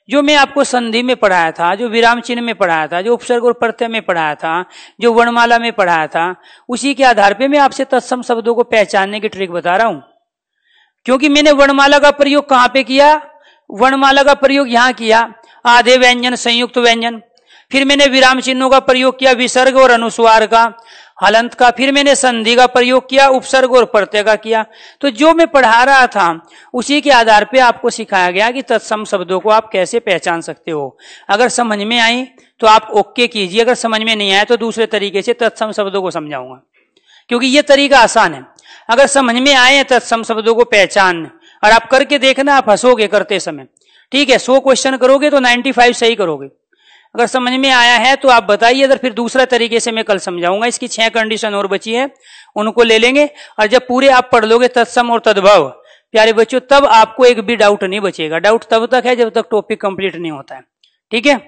Speaker 1: जो मैं आपको संधि में पढ़ाया था जो विराम चिन्ह में पढ़ाया था जो उपसर्ग और प्रत्यय में पढ़ाया था जो वर्णमाला में पढ़ाया था उसी के आधार पे मैं आपसे तत्सम शब्दों को पहचानने की ट्रिक बता रहा हूं क्योंकि मैंने वर्णमाला का प्रयोग कहां पे किया वर्णमाला का प्रयोग यहां किया आधे व्यंजन संयुक्त व्यंजन फिर मैंने विराम चिन्हों का प्रयोग किया विसर्ग और अनुस्वार का हलंत का फिर मैंने संधि का प्रयोग किया उपसर्ग और प्रत्यय का किया तो जो मैं पढ़ा रहा था उसी के आधार पे आपको सिखाया गया कि तत्सम शब्दों को आप कैसे पहचान सकते हो अगर समझ में आई तो आप ओके कीजिए अगर समझ में नहीं आए तो दूसरे तरीके से तत्सम शब्दों को समझाऊंगा क्योंकि ये तरीका आसान है अगर समझ में आए तत्सम शब्दों को पहचान और आप करके देखना आप हंसोगे करते समय ठीक है सो क्वेश्चन करोगे तो नाइन्टी सही करोगे अगर समझ में आया है तो आप बताइए अगर फिर दूसरा तरीके से मैं कल समझाऊंगा इसकी छह कंडीशन और बची है उनको ले लेंगे और जब पूरे आप पढ़ लोगे तत्सम और तद्भव प्यारे बच्चों तब आपको एक भी डाउट नहीं बचेगा डाउट तब तक है जब तक टॉपिक कंप्लीट नहीं होता है ठीक है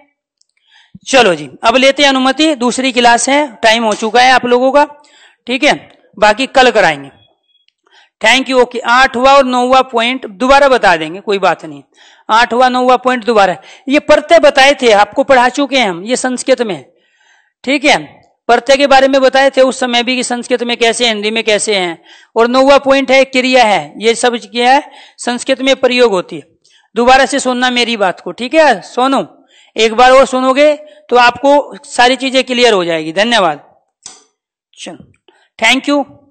Speaker 1: चलो जी अब लेते हैं अनुमति दूसरी क्लास है टाइम हो चुका है आप लोगों का ठीक है बाकी कल कराएंगे थैंक यू ओके आठ हुआ और नौ हुआ पॉइंट दोबारा बता देंगे कोई बात नहीं आठ हुआ नौ हुआ पॉइंट दोबारा ये परते बताए थे आपको पढ़ा चुके हैं हम ये संस्कृत में ठीक है परते के बारे में बताए थे उस समय भी कि संस्कृत में कैसे हिंदी में कैसे हैं और नौवा पॉइंट है क्रिया है ये सब क्या है संस्कृत में प्रयोग होती है दोबारा से सुनना मेरी बात को ठीक है सोनू एक बार और सुनोगे तो आपको सारी चीजें क्लियर हो जाएगी धन्यवाद चलो थैंक यू